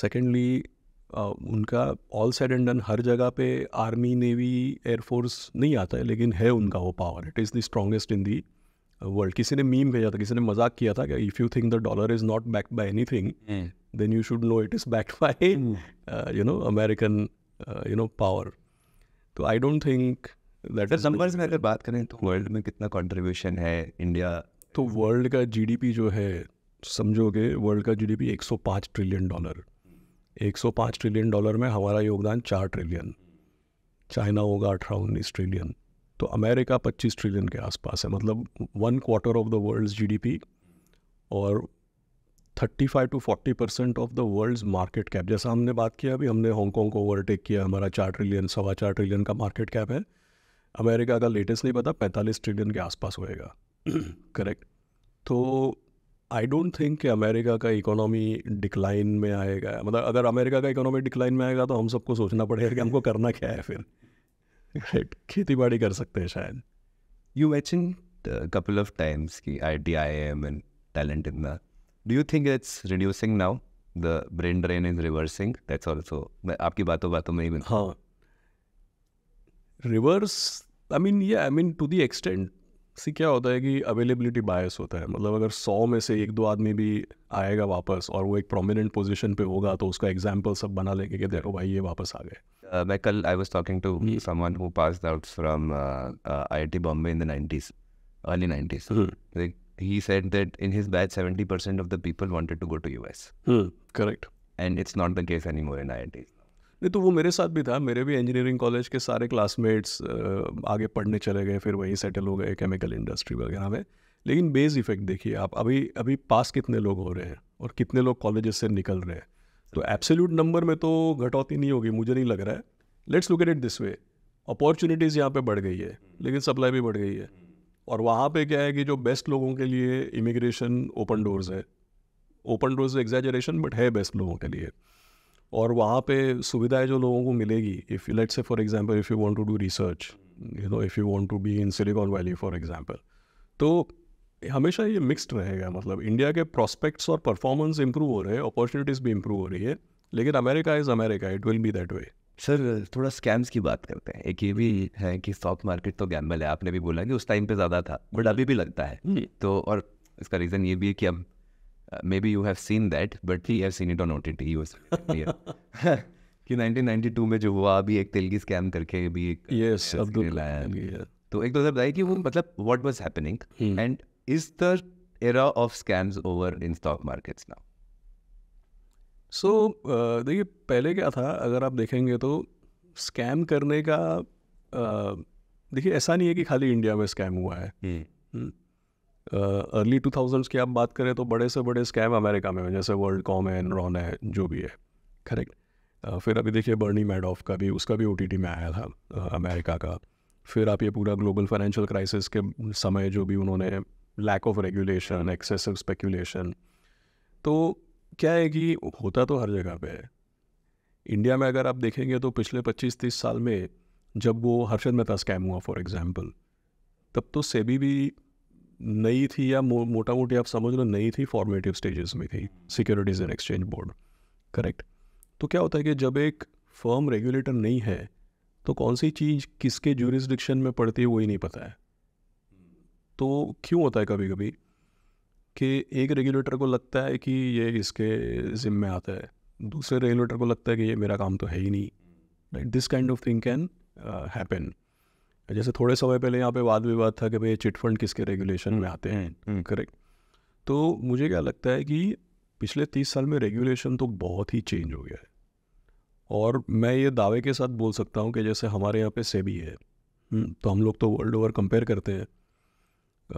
सेकेंडली उनका ऑल सैड एंड डन हर जगह पे आर्मी नेवी एयरफोर्स नहीं आता है लेकिन है उनका वो power it is the strongest in the world किसी ने मीम भेजा था किसी ने मजाक किया था कि if you think the dollar is not backed by thing then you should know it is backed by you know American you know power तो I don't think that is numbers में अगर बात करें तो वर्ल्ड में कितना contribution है India तो वर्ल्ड का जी जो है समझोगे वर्ल्ड का GDP 105 trillion dollar 105 trillion dollar में हमारा योगदान चार ट्रिलियन चाइना होगा अठारह उन्नीस ट्रिलियन तो अमेरिका 25 ट्रिलियन के आसपास है मतलब one quarter of the world's GDP और 35 to 40 percent of the world's market cap जैसा हमने बात किया अभी हमने हांगकॉन्ग को ओवरटेक किया हमारा चार ट्रिलियन सवा चार ट्रिलियन का मार्केट कैप है अमेरिका का लेटेस्ट नहीं पता पैंतालीस ट्रिलियन के आसपास होएगा करेक्ट (clears throat) तो आई डोंट थिंक कि अमेरिका का इकोनॉमी डिक्लाइन में आएगा मतलब अगर अमेरिका का इकोनॉमी डिक्लाइन में आएगा तो हम सबको सोचना पड़ेगा कि हमको करना क्या है फिर राइट खेती बाड़ी कर सकते हैं शायद you mention couple of times की I T I M and talent in do you think it's reducing now the brain drain is reversing that's also मैं आपकी बातों बातों में ही हाँ रिवर्स आई मीन ये I mean to the extent see क्या होता है कि अवेलेबिलिटी बायस होता है मतलब अगर सौ में से एक दो आदमी भी आएगा वापस और वो एक प्रोमिनेंट पोजिशन पे होगा तो उसका एग्जाम्पल सब बना लेंगे कि देखो भाई ये वापस आ गए uh, मैं कल I was talking to someone who passed out from T Bombay in the 90s early 90s hmm. Hmm. he said that in his batch 70% of the people wanted to go to US hmm. Hmm, correct and it's not the case anymore in IITs नहीं तो वो मेरे साथ भी था मेरे भी engineering college के सारे क्लासमेट्स आगे पढ़ने चले गए फिर वहीं सेटल हो गए केमिकल इंडस्ट्री वगैरह में लेकिन बेस इफेक्ट देखिए आप अभी अभी पास कितने लोग हो रहे हैं और कितने लोग कॉलेज से निकल रहे हैं तो एब्सोल्यूट नंबर में तो घटौती नहीं होगी मुझे नहीं लग रहा है let's look at it this way opportunities यहाँ पे बढ़ गई है लेकिन सप्लाई भी बढ़ गई है और वहाँ पे क्या है कि जो बेस्ट लोगों के लिए इमिग्रेशन ओपन डोर्स है ओपन डोर्स एग्जेजरेशन बट है बेस्ट लोगों के लिए और वहाँ पे सुविधाएं जो लोगों को मिलेगी if let say for example if you want to do research you know if you want to be in Silicon Valley for example तो हमेशा ये मिक्स्ड रहेगा मतलब इंडिया के प्रोस्पेक्ट्स और परफॉर्मेंस इंप्रूव हो रहे हैं अपॉर्चुनिटीज़ भी इंप्रूव हो रही है लेकिन America is America it will be that way sir थोड़ा स्कैम्स की बात करते हैं एक ये भी है कि स्टॉक मार्केट तो गैम्बल है आपने भी बोला कि उस टाइम पे ज़्यादा था बट हम्म। अभी भी लगता है हम्म। तो और इसका रीज़न ये भी है कि अब Uh, maybe you have seen that, but we have seen it on OTT. (laughs) (laughs) कि 1992 में जो हुआ अभी एक तेलगी स्कैम करके अभी एक uh, yes, अब्दुल लाया तो एक तो बताइए कि वो मतलब what was happening and is the era of scams over in stock markets now so देखिए पहले क्या था अगर आप देखेंगे तो स्कैम करने का uh, देखिए ऐसा नहीं है कि खाली इंडिया में स्कैम हुआ है hmm. Hmm. Early two thousands की आप बात करें तो बड़े से बड़े स्कैम अमेरिका में जैसे वर्ल्ड कॉम है एनरॉन है जो भी है करेक्ट uh, फिर अभी देखिए बर्नी मैडॉफ का भी उसका भी ओ में आया था uh, अमेरिका का फिर आप ये पूरा ग्लोबल फाइनेंशियल क्राइसिस के समय जो भी उन्होंने lack of regulation excessive speculation तो क्या है कि होता तो हर जगह पे है इंडिया में अगर आप देखेंगे तो पिछले 25-30 साल में जब वो हर्षद मेहता स्कैम हुआ फॉर एग्जांपल तब तो सेबी भी नई थी या मो, मोटा मोटी आप समझ लो नई थी फॉर्मेटिव स्टेजेस में थी securities and exchange board correct तो क्या होता है कि जब एक फर्म रेगुलेटर नहीं है तो कौन सी चीज़ किसके जूरिस्डिक्शन में पड़ती है वही नहीं पता है तो क्यों होता है कभी कभी कि एक रेगुलेटर को लगता है कि ये इसके जिम्मे आता है दूसरे रेगुलेटर को लगता है कि ये मेरा काम तो है ही नहीं this kind of thing can happen जैसे थोड़े समय पहले यहाँ पे वाद विवाद था कि भाई चिट फंड किसके रेगुलेशन में आते हैं करेक्ट हम्म। हम्म, तो मुझे क्या लगता है कि पिछले तीस साल में रेगुलेशन तो बहुत ही चेंज हो गया है और मैं ये दावे के साथ बोल सकता हूँ कि जैसे हमारे यहाँ पे सेबी है हम्म, तो हम लोग तो वर्ल्ड ओवर कंपेयर करते हैं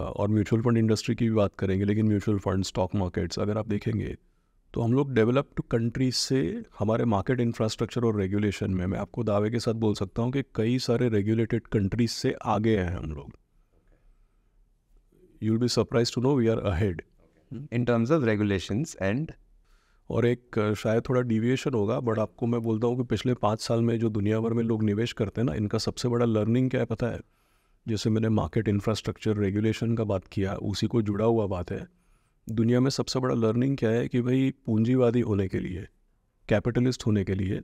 और म्यूचुअल फंड इंडस्ट्री की भी बात करेंगे लेकिन म्यूचुअल फंड स्टॉक मार्केट्स अगर आप देखेंगे तो हम लोग डेवलप्ड कंट्रीज से हमारे मार्केट इंफ्रास्ट्रक्चर और रेगुलेशन में मैं आपको दावे के साथ बोल सकता हूँ कि कई सारे रेगुलेटेड कंट्रीज से आगे हैं हम लोग you be surprise to know we are ahead in terms of regulation and और एक शायद थोड़ा डिविएशन होगा बट आपको मैं बोलता हूँ कि पिछले पाँच साल में जो दुनिया भर में लोग निवेश करते हैं ना इनका सबसे बड़ा लर्निंग क्या है पता है जैसे मैंने मार्केट इंफ्रास्ट्रक्चर रेगुलेशन का बात किया उसी को जुड़ा हुआ बात है दुनिया में सबसे बड़ा लर्निंग क्या है कि भाई पूंजीवादी होने के लिए कैपिटलिस्ट होने के लिए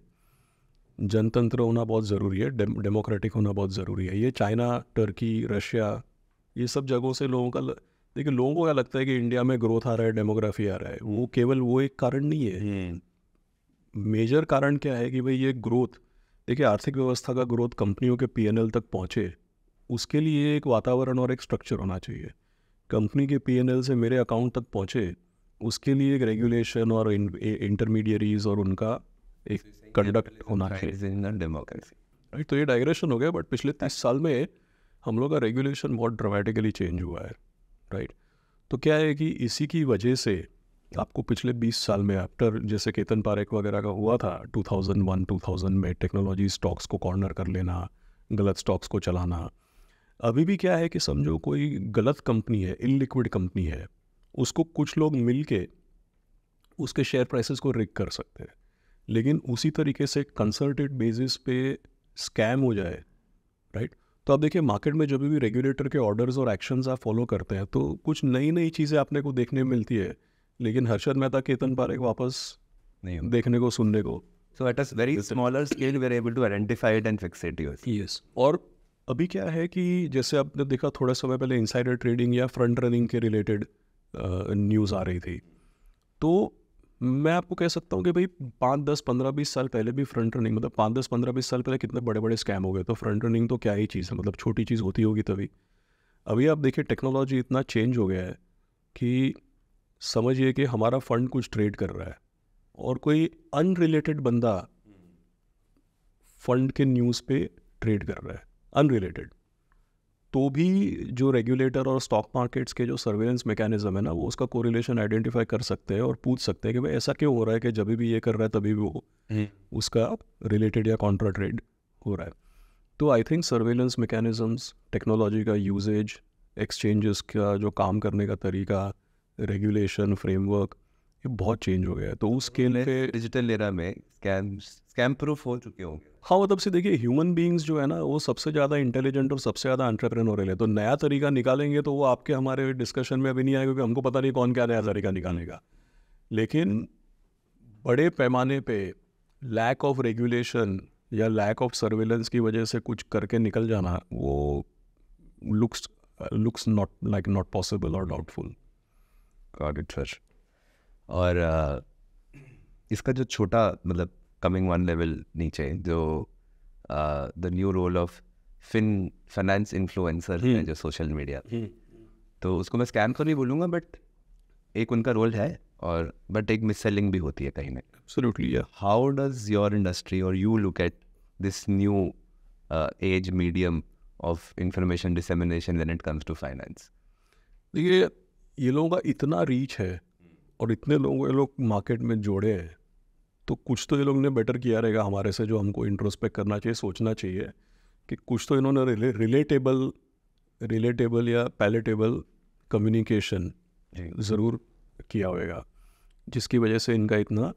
जनतंत्र होना बहुत ज़रूरी है डेमोक्रेटिक होना बहुत ज़रूरी है ये चाइना टर्की रशिया ये सब जगहों से लोगों का देखिए लोगों को क्या लगता है कि इंडिया में ग्रोथ आ रहा है डेमोग्राफी आ रहा है वो केवल वो एक कारण नहीं है मेजर हम्म। कारण क्या है कि भाई ये ग्रोथ देखिए आर्थिक व्यवस्था का ग्रोथ कंपनियों के पी तक पहुँचे उसके लिए एक वातावरण और एक स्ट्रक्चर होना चाहिए कंपनी के पी से मेरे अकाउंट तक पहुँचे उसके लिए एक रेगुलेशन और इंटरमीडियरीज और उनका एक कंडक्ट होना है डेमोक्रेसी राइट तो ये डायग्रेशन हो गया बट पिछले तीस साल में हम लोग का रेगुलेशन बहुत ड्रामेटिकली चेंज हुआ है राइट तो क्या है कि इसी की वजह से आपको पिछले 20 साल में आफ्टर जैसे केतन पारेक वगैरह का हुआ था 2001 2000 में टेक्नोलॉजी स्टॉक्स को कॉर्नर कर लेना गलत स्टॉक्स को चलाना अभी भी क्या है कि समझो कोई गलत कंपनी है इलिक्विड कंपनी है उसको कुछ लोग मिल के उसके शेयर प्राइसेस को रिक कर सकते हैं लेकिन उसी तरीके से कंसर्टेड बेसिस पे स्कैम हो जाए राइट तो आप देखिए मार्केट में जब भी रेगुलेटर के ऑर्डर्स और एक्शंस आप फॉलो करते हैं तो कुछ नई नई चीज़ें आपने को देखने मिलती है लेकिन हर्षद मेहता केतन पारे को वापस नहीं देखने को सुनने को so at a very smaller scale we are able to identify it and fix it yes और अभी क्या है कि जैसे आपने देखा थोड़ा समय पहले इंसाइडर ट्रेडिंग या फ्रंट रनिंग के रिलेटेड न्यूज़ आ रही थी तो मैं आपको कह सकता हूँ कि भाई पाँच दस पंद्रह बीस साल पहले भी फ्रंट रनिंग मतलब पाँच दस पंद्रह बीस साल पहले कितने बड़े बड़े स्कैम हो गए तो फ्रंट रनिंग तो क्या ही चीज़ है मतलब छोटी चीज़ होती होगी तभी अभी आप देखिए टेक्नोलॉजी इतना चेंज हो गया है कि समझिए कि हमारा फंड कुछ ट्रेड कर रहा है और कोई अनरिलेटेड बंदा फंड के न्यूज़ पे ट्रेड कर रहा है अनरिलेटेड तो भी जो रेगुलेटर और स्टॉक मार्केट्स के जो सर्वेलेंस मैकेनिज्म है ना वो उसका कोरिलेशन आइडेंटिफाई कर सकते हैं और पूछ सकते हैं कि भाई ऐसा क्यों हो रहा है कि जब भी ये कर रहा है तभी भी वो हम्म। उसका रिलेटेड या कॉन्ट्रा ट्रेड हो रहा है तो I think surveillance mechanisms technology का यूजेज एक्सचेंजेस का जो काम करने का तरीका रेगुलेशन फ्रेमवर्क ये बहुत चेंज हो गया है तो उस स्केल पे डिजिटल एरा में स्कैम स्कैम प्रूफ हो चुके होंगे हाँ मतलब से देखिए ह्यूमन बींग्स जो है ना वो सबसे ज़्यादा इंटेलिजेंट और सबसे ज़्यादा रहे हैं तो नया तरीका निकालेंगे तो वो आपके हमारे डिस्कशन में अभी नहीं आएगा क्योंकि हमको पता नहीं कौन क्या नया तरीका निकालेगा लेकिन बड़े पैमाने पर लैक ऑफ रेगुलेशन या लैक ऑफ सर्वेलेंस की वजह से कुछ करके निकल जाना वो looks looks not like not possible और डाउटफुल सर और इसका जो छोटा मतलब कमिंग वन लेवल नीचे जो the new role of fin finance influencer है हम्म। जो सोशल मीडिया हम्म। तो उसको मैं स्कैम तो नहीं बोलूँगा बट एक उनका रोल है और बट एक मिस सेलिंग भी होती है कहीं ना कहीं हाउ डज योर इंडस्ट्री और you look at this new age medium of information dissemination it comes to finance देखिए ये लोगों का इतना रीच है और इतने लोग ये लोग मार्केट में जोड़े हैं तो कुछ तो ये लोग ने बेटर किया रहेगा हमारे से जो हमको इंट्रोस्पेक्ट करना चाहिए सोचना चाहिए कि कुछ तो इन्होंने रिले, रिलेटेबल रिलेटेबल या पैलेटेबल कम्युनिकेशन ज़रूर किया होगा जिसकी वजह से इनका इतना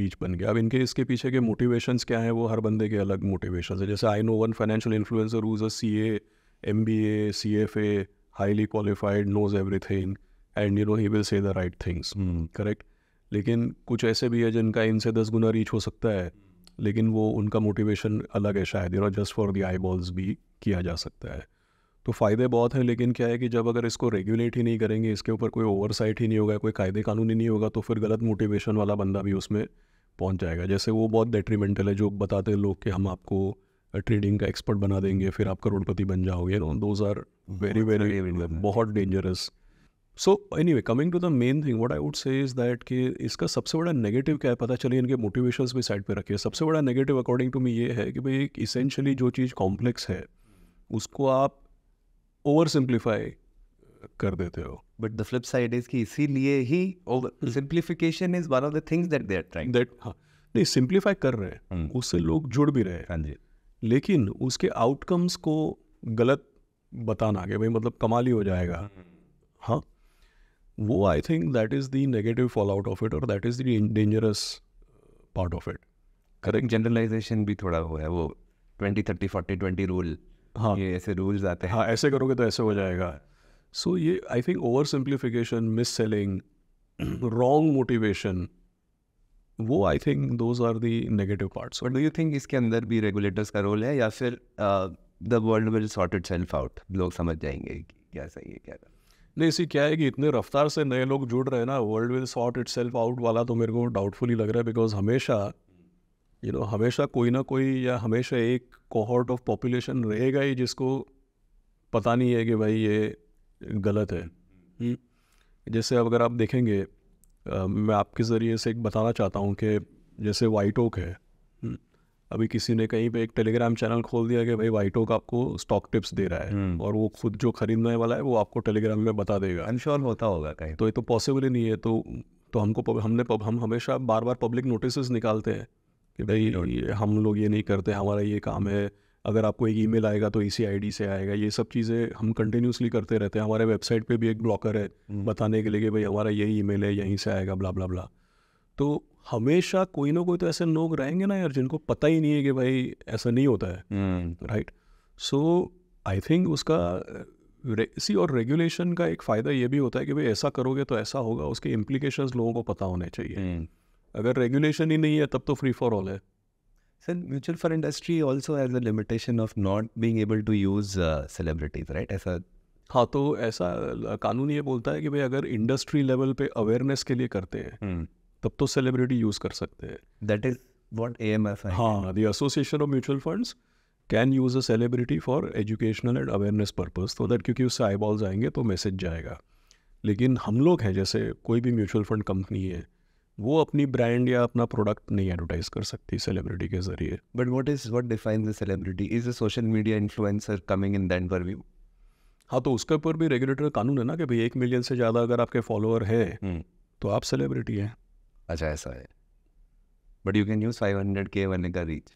रीच बन गया अब इनके इसके पीछे के मोटिवेशंस क्या हैं वो हर बंदे के अलग मोटिवेशंस है जैसे I know one financial influencer who's a C A M B A C F A highly qualified knows everything and you know he will say the right things correct लेकिन कुछ ऐसे भी है जिनका इनसे दस गुना रीच हो सकता है लेकिन वो उनका मोटिवेशन अलग है शायद you know just for the eyeballs भी किया जा सकता है तो फ़ायदे बहुत हैं लेकिन क्या है कि जब अगर इसको रेगुलेट ही नहीं करेंगे इसके ऊपर कोई ओवरसाइट ही नहीं होगा कोई कायदे कानून ही नहीं होगा तो फिर गलत मोटिवेशन वाला बंदा भी उसमें पहुंच जाएगा जैसे वो बहुत डेट्रीमेंटल है जो बताते हैं लोग कि हम आपको ट्रेडिंग का एक्सपर्ट बना देंगे फिर आप करोड़पति बन जाओगे no those are very very बहुत dangerous so any way coming to the main thing what I would say is that कि इसका सबसे बड़ा नेगेटिव क्या है पता चलिए इनके मोटिवेशंस भी साइड पे रखिए सबसे बड़ा नेगेटिव अकॉर्डिंग टू मी ये है कि भाई एक इसेंशली जो चीज़ कॉम्प्लेक्स है उसको आप ओवर सिंप्लीफाई कर देते हो but the flip side is कि इसीलिए ही simplification is one of the things that they are trying that हाँ नहीं सिंप्लीफाई कर रहे हैं हम्म। उससे लोग जुड़ भी रहे हैं हाँ जी लेकिन उसके आउटकम्स को गलत बताना कि भाई मतलब कमाल ही हो जाएगा हम्म। हाँ वो I think that is the negative fall out of it और that is the dangerous part of it correct generalization भी थोड़ा हुआ है वो twenty thirty forty twenty rule हाँ ये ऐसे रूल्स आते हैं हाँ ऐसे करोगे तो ऐसे हो जाएगा सो so, ये I think over simplification mis selling wrong motivation वो I think those are the negative parts but do you think इसके अंदर भी रेगुलेटर्स का रोल है या फिर the world will sort itself out लोग समझ जाएंगे कि क्या सही है क्या नहीं इसी क्या है कि इतने रफ्तार से नए लोग जुड़ रहे हैं ना world will sort itself out वाला तो मेरे को डाउटफुल ही लग रहा है बिकॉज हमेशा यू नो हमेशा कोई ना कोई या हमेशा एक कोहॉर्ट ऑफ पॉपुलेशन रहेगा ही जिसको पता नहीं है कि भाई ये गलत है हम्म। जैसे जैसे अगर आप देखेंगे आ, मैं आपके ज़रिए से एक बताना चाहता हूँ कि जैसे वाइट ओक है अभी किसी ने कहीं पे एक टेलीग्राम चैनल खोल दिया कि भाई का आपको स्टॉक टिप्स दे रहा है हम्म। और वो खुद जो खरीदने वाला है वो आपको टेलीग्राम में बता देगा अनश्योर होता होगा कहीं तो ये तो पॉसिबल ही नहीं है तो तो हमको हमने हम हमेशा बार बार पब्लिक नोटिस निकालते हैं कि भाई ये हम लोग ये नहीं करते हमारा ये काम है अगर आपको एक ईमेल आएगा तो इसी आईडी से आएगा ये सब चीज़ें हम कंटिन्यूसली करते रहते हैं हमारे वेबसाइट पे भी एक ब्लॉकर है हम्म। बताने के लिए कि भाई हमारा यही ईमेल है यहीं से आएगा ब्ला ब्ला ब्ला तो हमेशा कोई ना कोई तो ऐसे लोग रहेंगे ना यार जिनको पता ही नहीं है कि भाई ऐसा नहीं होता है राइट सो आई थिंक उसका सी और रेगुलेशन का एक फ़ायदा ये भी होता है कि भाई ऐसा करोगे तो ऐसा होगा उसके इम्प्लीकेशन लोगों को पता होने चाहिए हम्म। अगर रेगुलेशन ही नहीं है तब तो फ्री फॉर ऑल है sir mutual fund industry also has a limitation of not being able to use celebrities right ऐसा हाँ तो ऐसा कानून ये बोलता है कि भाई अगर इंडस्ट्री लेवल पे अवेयरनेस के लिए करते हैं हम्म। तब तो सेलिब्रिटी यूज कर सकते हैं that is what A M F हाँ the association of mutual funds can use a celebrity for educational and awareness purpose तो दैट क्योंकि उससे आई बॉल्स आएंगे तो मैसेज जाएगा लेकिन हम लोग हैं जैसे कोई भी म्यूचुअल फंड कंपनी है वो अपनी ब्रांड या अपना प्रोडक्ट नहीं एडवर्टाइज कर सकती सेलिब्रिटी के जरिए but what is what define the celebrity is a social media influencer coming in then per view हाँ तो उसके ऊपर भी रेगुलेटर कानून है ना कि भाई एक मिलियन से ज़्यादा अगर आपके फॉलोअर है हम्म। तो आप सेलिब्रिटी हैं अच्छा ऐसा है but you can use five 500k when like a reach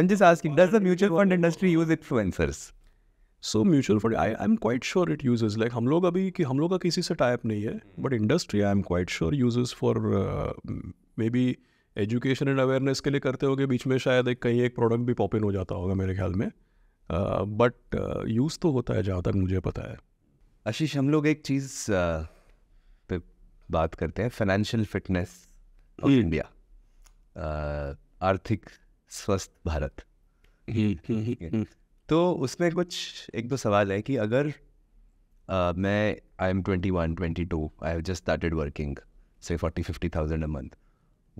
i'm just asking does the mutual fund industry use influencers so mutual fund I I am quite sure it use like हम लोग अभी कि हम लोग का किसी से type नहीं है but industry I am quite sure use for maybe education and awareness के लिए करते होगे बीच में शायद एक कहीं एक प्रोडक्ट भी पॉपिन हो जाता होगा मेरे ख्याल में बट uh, यूज़ uh, तो होता है जहाँ तक मुझे पता है आशीष हम लोग एक चीज़ uh, बात करते हैं फाइनेंशियल फिटनेस ऑफ इंडिया आर्थिक स्वस्थ भारत तो उसमें कुछ एक दो सवाल है कि अगर uh, मैं I am twenty one twenty two I have just started working से forty fifty thousand a month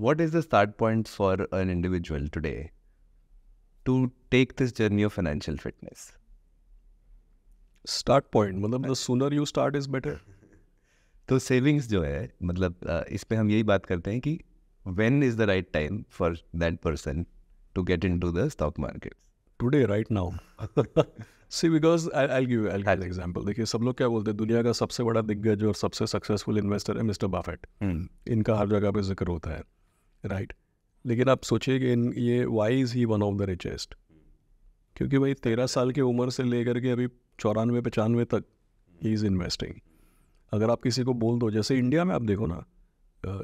what is the start point for an individual today to take this journey of financial fitness start point मतलब sooner you start is better तो savings जो है मतलब इस पर हम यही बात करते हैं कि when is the right time for that person to get in to the stock market today right now see because I I give I'll हाँ देखिए सब लोग क्या बोलते हैं दुनिया का सबसे बड़ा दिग्गज और सबसे सक्सेसफुल इन्वेस्टर है मिस्टर हम्म। बाफेट इनका हर जगह पे जिक्र होता है राइट लेकिन आप सोचिए कि इन ये why is he one of the richest क्योंकि भाई तेरह साल की उम्र से लेकर के अभी चौरानवे पचानवे तक ही इज़ इन्वेस्टिंग अगर आप किसी को बोल दो जैसे इंडिया में आप देखो ना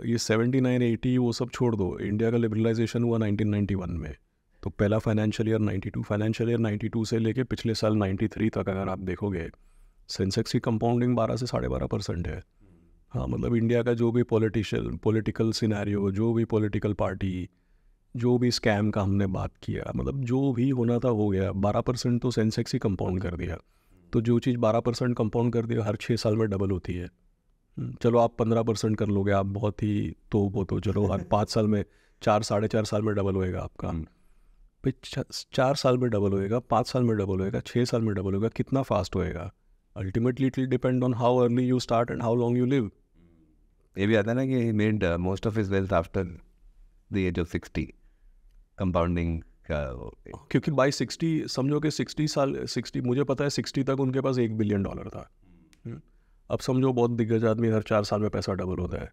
ये सेवेंटी नाइन एटी वो सब छोड़ दो इंडिया का लिबरलाइजेशन हुआ नाइनटीन नाइन्टी वन में तो पहला financial year ninety two financial year ninety two से लेके पिछले साल नाइन्टी थ्री तक अगर आप देखोगे सेंसेक्स की कंपाउंडिंग बारह से साढ़े बारह परसेंट है हाँ मतलब इंडिया का जो भी पॉलिटिशियल पॉलिटिकल सिनेरियो जो भी पॉलिटिकल पार्टी जो भी स्कैम का हमने बात किया मतलब जो भी होना था हो गया बारह परसेंट तो सेंसेक्स ही कंपाउंड कर दिया तो जो चीज़ बारह परसेंट कंपाउंड कर है हर छः साल में डबल होती है हम्म, चलो आप पंद्रह परसेंट कर लोगे आप बहुत ही तो वो तो चलो हर (laughs) पाँच साल में चार साढ़े चार साल में डबल होएगा आपका हम्म। फिर चार साल में डबल होएगा पाँच साल में डबल होएगा छः साल में डबल होएगा कितना फास्ट होएगा ultimately it depend on how early you start and how long you live ये भी आता है ना कि made most of his wealth after the age of sixty compounding का क्योंकि बाई सिक्सटी समझो कि सिक्सटी साल सिक्सटी मुझे पता है सिक्सटी तक उनके पास एक बिलियन डॉलर था hmm. हम्म। अब समझो बहुत दिग्गज आदमी हर चार साल में पैसा डबल होता है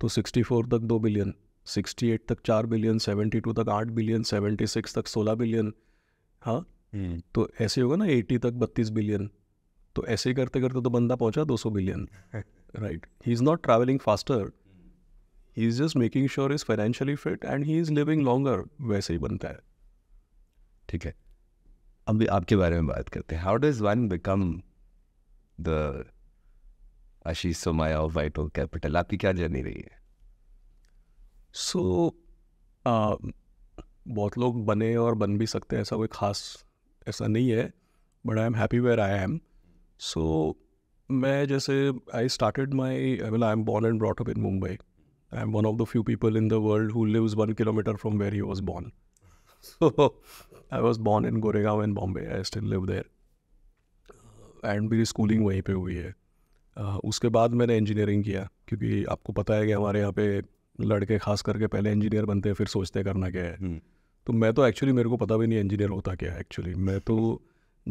तो सिक्सटी फोर तक दो बिलियन सिक्सटी एट तक चार बिलियन सेवेंटी टू तक आठ बिलियन सेवेंटी सिक्स तक सोलह बिलियन हाँ hmm. तो ऐसे होगा ना एटी तक बत्तीस बिलियन तो ऐसे ही करते करते तो बंदा पहुंचा दो सौ billion right he is not travelling faster he is just making sure is financially fit and he is living longer वैसे ही बनता है ठीक है अब आपके बारे में बात करते हैं how does one become the Ashish Somaiya of White Oak Capital आपकी क्या जर्नी रही है सो so, uh, बहुत लोग बने और बन भी सकते हैं ऐसा कोई खास ऐसा नहीं है but I am happy where I am so मैं जैसे I started my I I am born and brought up in Mumbai I am one of the few people in the world who lives one kilometre from where he was born (laughs) so I was born in Goregaon in Bombay. I still live there. And uh, मेरी schooling वहीं पे हुई है uh, उसके बाद मैंने engineering किया क्योंकि आपको पता है कि हमारे यहाँ पे लड़के खास करके पहले इंजीनियर बनते हैं फिर सोचते हैं करना क्या है hmm. तो मैं तो एक्चुअली मेरे को पता भी नहीं इंजीनियर होता क्या है एक्चुअली मैं तो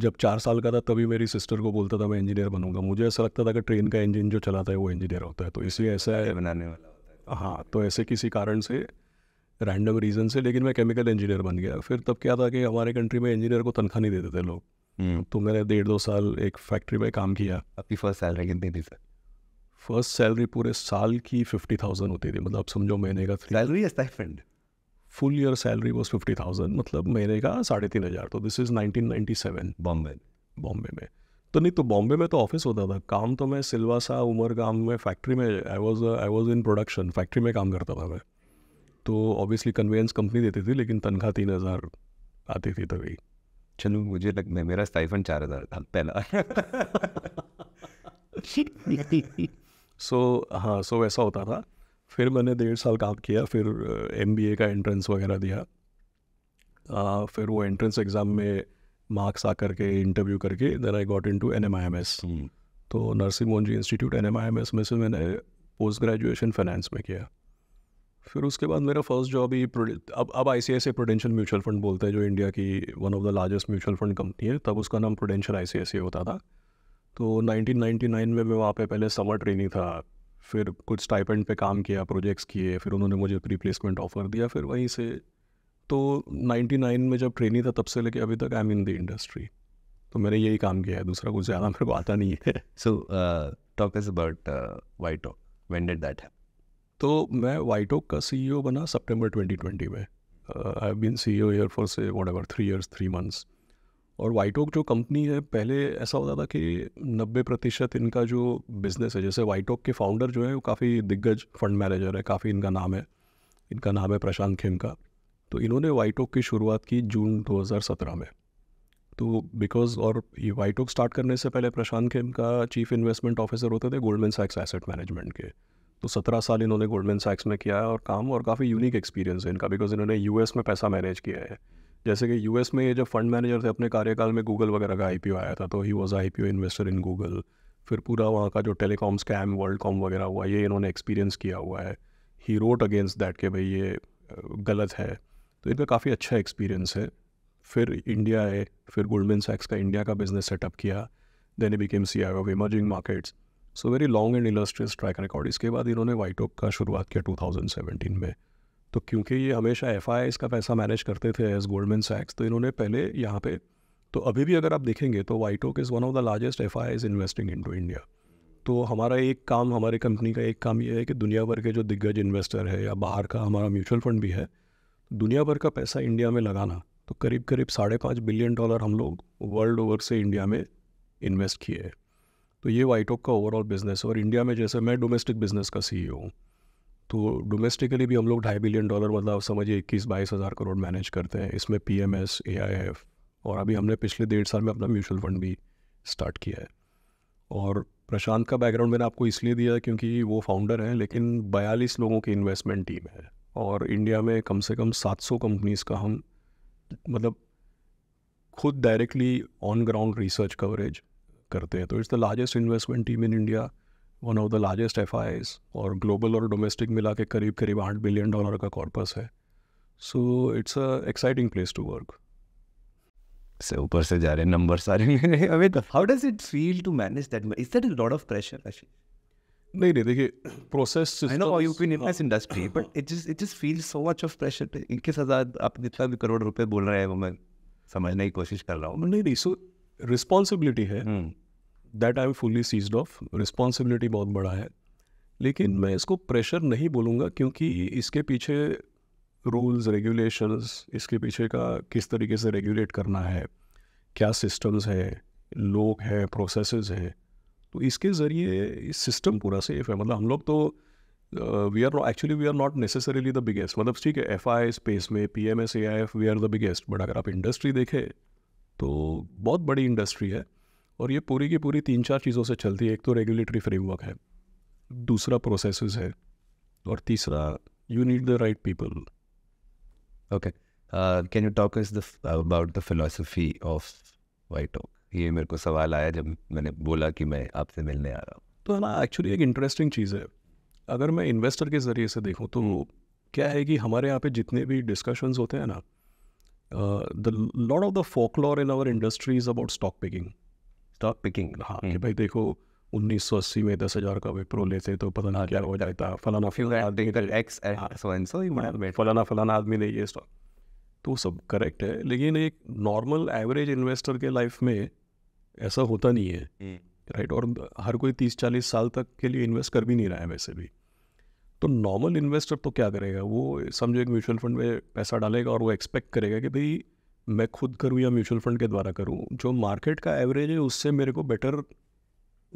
जब चार साल का था तभी मेरी सिस्टर को बोलता था मैं इंजीनियर बनूंगा मुझे ऐसा लगता था कि ट्रेन का इंजन जो चलाता है वो इंजीनियर होता है तो इसलिए ऐसा है बनाने वाला हाँ तो ऐसे किसी कारण से रैंडम रीज़न से लेकिन मैं केमिकल इंजीनियर बन गया फिर तब क्या था कि हमारे कंट्री में इंजीनियर को तनख्वाह नहीं देते थे लोग hmm. तो मैंने डेढ़ दो साल एक फैक्ट्री में काम किया आपकी फर्स्ट सैलरी कितनी थी सर फर्स्ट सैलरी पूरे साल की फिफ्टी थाउजेंड होती थी मतलब समझो महीने का salary stipend full year salary was fifty thousand मतलब महीने का साढ़े तीन हज़ार तो this is nineteen ninety seven Bombay Bombay में तो नहीं तो बॉम्बे में तो ऑफिस होता था काम तो मैं सिलवासा उमर गांव में फैक्ट्री में I was I was in production factory में काम करता था मैं तो ऑब्वियसली कन्वेंस कंपनी देती थी लेकिन तनख्वाह तीन हज़ार आती थी तभी चलो मुझे लग मैं मेरा स्टाइफन चार हज़ार था पहला सो हाँ सो वैसा होता था फिर मैंने डेढ़ साल काम किया फिर एम बी ए का एंट्रेंस वगैरह दिया आ, फिर वो एंट्रेंस एग्ज़ाम में मार्क्स आ करके इंटरव्यू करके then I got into N M I M S तो nursing Mohan ji institute N M I M S में से मैंने पोस्ट ग्रेजुएशन फाइनेंस में किया फिर उसके बाद मेरा फर्स्ट जॉब ही अब अब I C I C Prudential mutual fund बोलते हैं जो इंडिया की one of the largest mutual fund company है तब उसका नाम प्रोडेंशियल आई सी आई सी होता था तो 1999 में मैं वहाँ पे पहले समर ट्रेनिंग था फिर कुछ स्टाइपेंड पे काम किया प्रोजेक्ट्स किए फिर उन्होंने मुझे रिप्लेसमेंट ऑफर दिया फिर वहीं से तो 99 में जब ट्रेनिंग था तब से लेके अभी तक I am in the industry तो मैंने यही काम किया है दूसरा कुछ ज़्यादा मेरे को आता नहीं है so talk is about White Oak when did that है तो मैं वाइटोक का सी e बना ट्वेंटी ट्वेंटी में I been C O year for से whatever three years three months और वाइटोक जो कंपनी है पहले ऐसा होता था कि नब्बे प्रतिशत इनका जो बिज़नेस है जैसे वाइटोक के फाउंडर जो है वो काफ़ी दिग्गज फंड मैनेजर है काफ़ी इनका नाम है इनका नाम है प्रशांत खेम का तो इन्होंने वाइटोक की शुरुआत की जून 2017 में तो बिकॉज और ये वाइटोक स्टार्ट करने से पहले प्रशांत खेम का चीफ इन्वेस्टमेंट ऑफिसर होते थे गोल्डमैन सैक्स एसेट मैनेजमेंट के तो सत्रह साल इन्होंने गोल्डमैन सैक्स में किया है और काम और काफ़ी यूनिक एक्सपीरियंस है इनका बिकॉज इन्होंने यू में पैसा मैनेज किया है जैसे कि यू में ये जब फंड मैनेजर थे अपने कार्यकाल में गूगल वगैरह का आई आया था तो he was I P investor in Google फिर पूरा वहाँ का जो टेलीकॉम स्कैम वर्ल्ड कॉम वगैरह हुआ ये इन्होंने एक्सपीरियंस किया हुआ है ही रोट अगेंस्ट दैट के भाई ये गलत है तो इनका काफ़ी अच्छा एक्सपीरियंस है फिर इंडिया आए फिर गोल्डमैन सैक्स का इंडिया का बिजनेस सेटअप किया then became C I of emerging markets so very long and illustrious track record इसके बाद इन्होंने वाइटॉप का शुरुआत किया 2017 में तो क्योंकि ये हमेशा एफ का पैसा मैनेज करते थे एज गोल्डमैन सैक्स तो इन्होंने पहले यहाँ पे तो अभी भी अगर आप देखेंगे तो White Oak is one of the largest F I is investing in to India तो हमारा एक काम हमारे कंपनी का एक काम ये है कि दुनिया भर के जो दिग्गज इन्वेस्टर है या बाहर का हमारा म्यूचुअल फंड भी है दुनिया भर का पैसा इंडिया में लगाना तो करीब करीब साढ़े पाँच बिलियन डॉलर हम लोग वर्ल्ड ओवर से इंडिया में इन्वेस्ट किए हैं तो ये वाईटॉक का ओवरऑल बिजनेस है और इंडिया में जैसे मैं डोमेस्टिक बिजनेस का सी e हूँ तो डोमेस्टिकली भी हम लोग ढाई बिलियन डॉलर मतलब समझिए इक्कीस बाईस हज़ार करोड़ मैनेज करते हैं इसमें P M S A I F और अभी हमने पिछले डेढ़ साल में अपना म्यूचुअल फंड भी स्टार्ट किया है और प्रशांत का बैकग्राउंड मैंने आपको इसलिए दिया क्योंकि वो फाउंडर हैं लेकिन बयालीस लोगों की इन्वेस्टमेंट टीम है और इंडिया में कम से कम सौ कंपनीज़ का हम मतलब खुद directly on ground research coverage करते हैं तो it's the largest investment team in India one of the largest F और ग्लोबल और डोमेस्टिक मिला के करीब करीब आठ बिलियन डॉलर का कॉर्पस है so it's a exciting place to work से ऊपर से जा रहे नंबर सारे अभी how does it feel to manage that is that lot of pressure नहीं नहीं देखिए process I know you in this industry but it just it just feel so much of pressure इक्कीस हज़ार आप जितना भी करोड़ रुपए बोल रहे हैं वो मैं समझने की कोशिश कर रहा हूँ नहीं नहीं सो रिस्पॉन्सिबिलिटी है हम्म। That I am fully seized of responsibility बहुत बड़ा है लेकिन मैं इसको प्रेशर नहीं बोलूँगा क्योंकि इसके पीछे रूल्स रेगुलेशंस इसके पीछे का किस तरीके से रेगुलेट करना है क्या सिस्टम्स है लोग हैं प्रोसेस हैं तो इसके ज़रिए इस सिस्टम पूरा सेफ है मतलब हम लोग तो we are actually we are not necessarily the biggest मतलब ठीक है एफ आई स्पेस में P M S A I F we are the biggest but अगर आप इंडस्ट्री देखें तो बहुत बड़ी इंडस्ट्री है और ये पूरी की पूरी तीन चार चीज़ों से चलती है एक तो रेगुलेटरी फ्रेमवर्क है दूसरा प्रोसेस है और तीसरा you need the right people okay can you talk is about the philosophy of White Oak ये मेरे को सवाल आया जब मैंने बोला कि मैं आपसे मिलने आ रहा हूँ तो है ना एक्चुअली एक इंटरेस्टिंग चीज़ है अगर मैं इन्वेस्टर के ज़रिए से देखूँ तो क्या है कि हमारे यहाँ पे जितने भी डिस्कशंस होते हैं ना the lord of the folklore in our industry is about stock picking the picking हाँ कि हम्म। भाई देखो उन्नीस सौ अस्सी में दस हज़ार का विप्रो लेते तो पता ना क्या हो जाता फलाना हाँ। फलाना फलाना आदमी ने ये स्टॉक तो सब करेक्ट है लेकिन एक नॉर्मल एवरेज इन्वेस्टर के लाइफ में ऐसा होता नहीं है राइट हम्म। और हर कोई तीस चालीस साल तक के लिए इन्वेस्ट कर भी नहीं रहा है वैसे भी तो नॉर्मल इन्वेस्टर तो क्या करेगा वो समझो एक म्यूचुअल फंड में पैसा डालेगा और वो एक्सपेक्ट करेगा कि भाई मैं खुद करूँ या म्यूचुअल फंड के द्वारा करूँ जो मार्केट का एवरेज है उससे मेरे को बेटर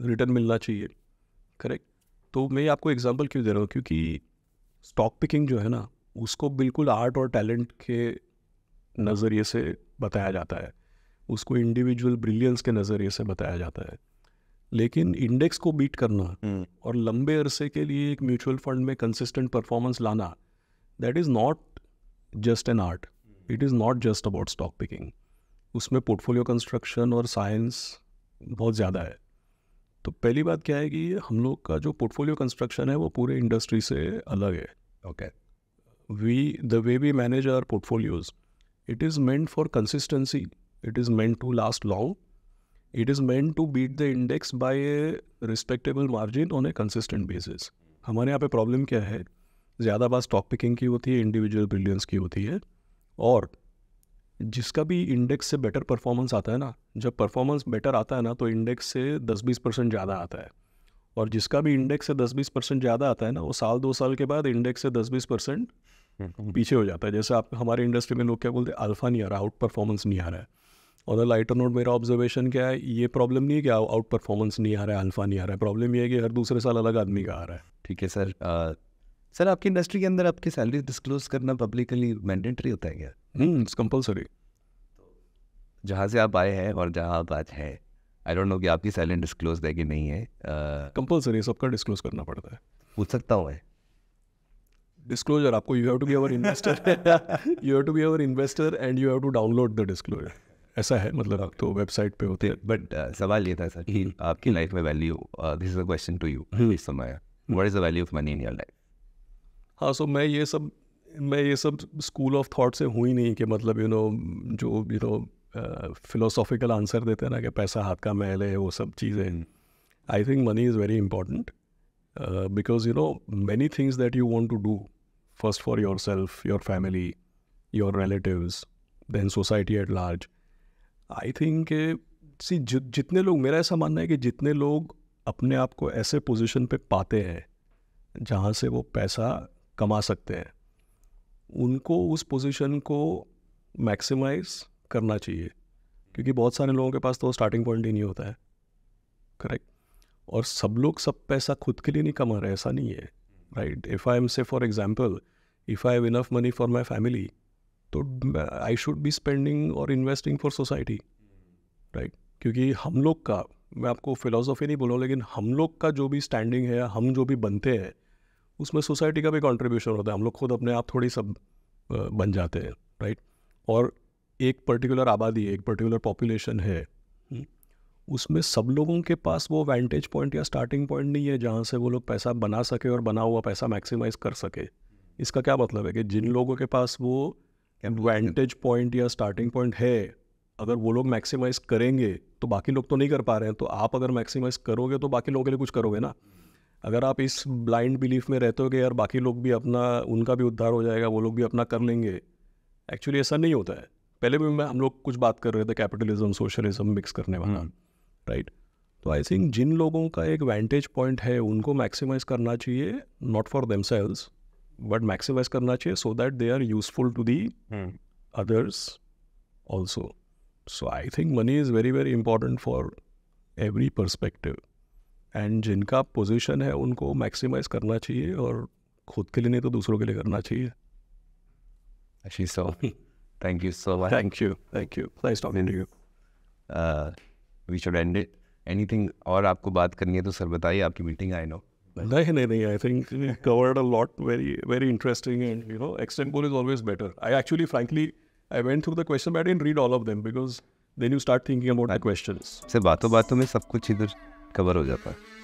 रिटर्न मिलना चाहिए करेक्ट तो मैं आपको एग्जांपल क्यों दे रहा हूँ क्योंकि स्टॉक पिकिंग जो है ना उसको बिल्कुल आर्ट और टैलेंट के नज़रिए से बताया जाता है उसको इंडिविजुअल ब्रिलियंस के नज़रिए से बताया जाता है लेकिन इंडेक्स को बीट करना हम्म। और लंबे अरसे के लिए एक म्यूचुअल फंड में कंसिस्टेंट परफॉर्मेंस लाना that is not just an art it is not just about stock picking उसमें पोर्टफोलियो कंस्ट्रक्शन और साइंस बहुत ज़्यादा है तो पहली बात क्या है कि हम लोग का जो पोर्टफोलियो कंस्ट्रक्शन है वो पूरे इंडस्ट्री से अलग है okay we the way we manage our portfolios it is meant for consistency it is meant to last long it is meant to beat the index by a respectable margin on a consistent basis हमारे यहाँ पे problem क्या है ज़्यादा बात stock picking की होती है इंडिविजुअल ब्रिलियंस की होती है और जिसका भी इंडेक्स से बेटर परफॉर्मेंस आता है ना जब परफॉर्मेंस बेटर आता है ना तो इंडेक्स से 10-20 परसेंट ज़्यादा आता है और जिसका भी इंडेक्स से 10-20 परसेंट ज़्यादा आता है ना वो साल दो साल के बाद इंडेक्स से 10-20 परसेंट हम्म। पीछे हो जाता है जैसे आप हमारे इंडस्ट्री में लोग क्या बोलते हैं अल्फ़ा नहीं आ रहा आउट परफॉर्मेंस नहीं आ रहा है और लाइटर नोट मेरा ऑब्जर्वेशन क्या है ये प्रॉब्लम नहीं है कि आउट परफॉर्मेंस नहीं आ रहा है अल्फ़ा नहीं आ रहा है प्रॉब्लम ये है कि हर दूसरे साल अलग आदमी का आ रहा है ठीक है सर सर आपकी इंडस्ट्री के अंदर आपकी सैलरी डिस्क्लोज करना पब्लिकली मैंडेटरी होता है क्या इट्स हम्म, कंपलसरी जहाँ से आप आए हैं और जहाँ आप आज हैं आई डोंट नो कि आपकी सैलरी डिस्क्लोज है कि नहीं है कंपलसरी uh, सबका डिस्क्लोज करना पड़ता है पूछ सकता हूँ मैं डिस्क्लोजर आपको you have to be our investor you have to be our investor and you have to download the disclosure ऐसा है मतलब आप तो वेबसाइट पे होते हैं बट uh, सवाल ये था सर कि हम्म। आपकी लाइफ में value this is a question to you इस समय what is the value of money in your life हाँ सो मैं ये सब मैं ये सब स्कूल ऑफ थॉट से हुई नहीं कि मतलब यू नो जो यू नो फिलोसॉफिकल आंसर देते हैं ना कि पैसा हाथ का महल है वो सब चीज़ें I think money is very important because you know many things that you want to do first for yourself your family your relative then society at large I think see जि, जितने लोग मेरा ऐसा मानना है कि जितने लोग अपने आप को ऐसे पोजिशन पर पाते हैं जहाँ से वो पैसा कमा सकते हैं उनको उस पोजीशन को मैक्सिमाइज करना चाहिए क्योंकि बहुत सारे लोगों के पास तो स्टार्टिंग पॉइंट ही नहीं होता है करेक्ट और सब लोग सब पैसा खुद के लिए नहीं कमा रहे ऐसा नहीं है right if I am say for example if I have enough money for my family तो आई शुड बी स्पेंडिंग और इन्वेस्टिंग फॉर सोसाइटी राइट क्योंकि हम लोग का मैं आपको फिलोसॉफी नहीं बोलूँ लेकिन हम लोग का जो भी स्टैंडिंग है हम जो भी बनते हैं उसमें सोसाइटी का भी कॉन्ट्रीब्यूशन होता है हम लोग खुद अपने आप थोड़ी सब बन जाते हैं राइट और एक पर्टिकुलर आबादी एक पर्टिकुलर पॉपुलेशन है हम्म, उसमें सब लोगों के पास वो वेंटेज पॉइंट या स्टार्टिंग पॉइंट नहीं है जहाँ से वो लोग पैसा बना सके और बना हुआ पैसा मैक्सिमाइज कर सके इसका क्या मतलब है कि जिन लोगों के पास वो वेंटेज पॉइंट या स्टार्टिंग पॉइंट है अगर वो लोग मैक्सिमाइज करेंगे तो बाकी लोग तो नहीं कर पा रहे हैं तो आप अगर मैक्सिमाइज करोगे तो बाकी लोगों के लिए कुछ करोगे ना अगर आप इस ब्लाइंड बिलीफ में रहते हो कि यार बाकी लोग भी अपना उनका भी उद्धार हो जाएगा वो लोग भी अपना कर लेंगे एक्चुअली ऐसा नहीं होता है पहले भी मैं हम लोग कुछ बात कर रहे थे कैपिटलिज्म सोशलिज्म मिक्स करने वाला राइट हम्म। तो आई थिंक जिन लोगों का एक वेंटेज पॉइंट है उनको मैक्सिमाइज करना चाहिए not for themselves but maximise करना चाहिए so that they are useful to the others also so I think money is very very important for every perspective and जिनका पोजीशन है उनको मैक्सिमाइज करना चाहिए और खुद के लिए नहीं तो दूसरों के लिए करना चाहिए अच्छी so thank you so much thank you thank you please talk you we should end it anything और आपको बात करनी है तो सर बताइए आपकी मीटिंग आई नो नहीं नहीं नहीं I think covered a lot very very interesting and you know extempore is always better I actually frankly I went through the question but in read all of them because then you start thinking about I question sir बातों बातों में सब कुछ इधर cover हो जाता है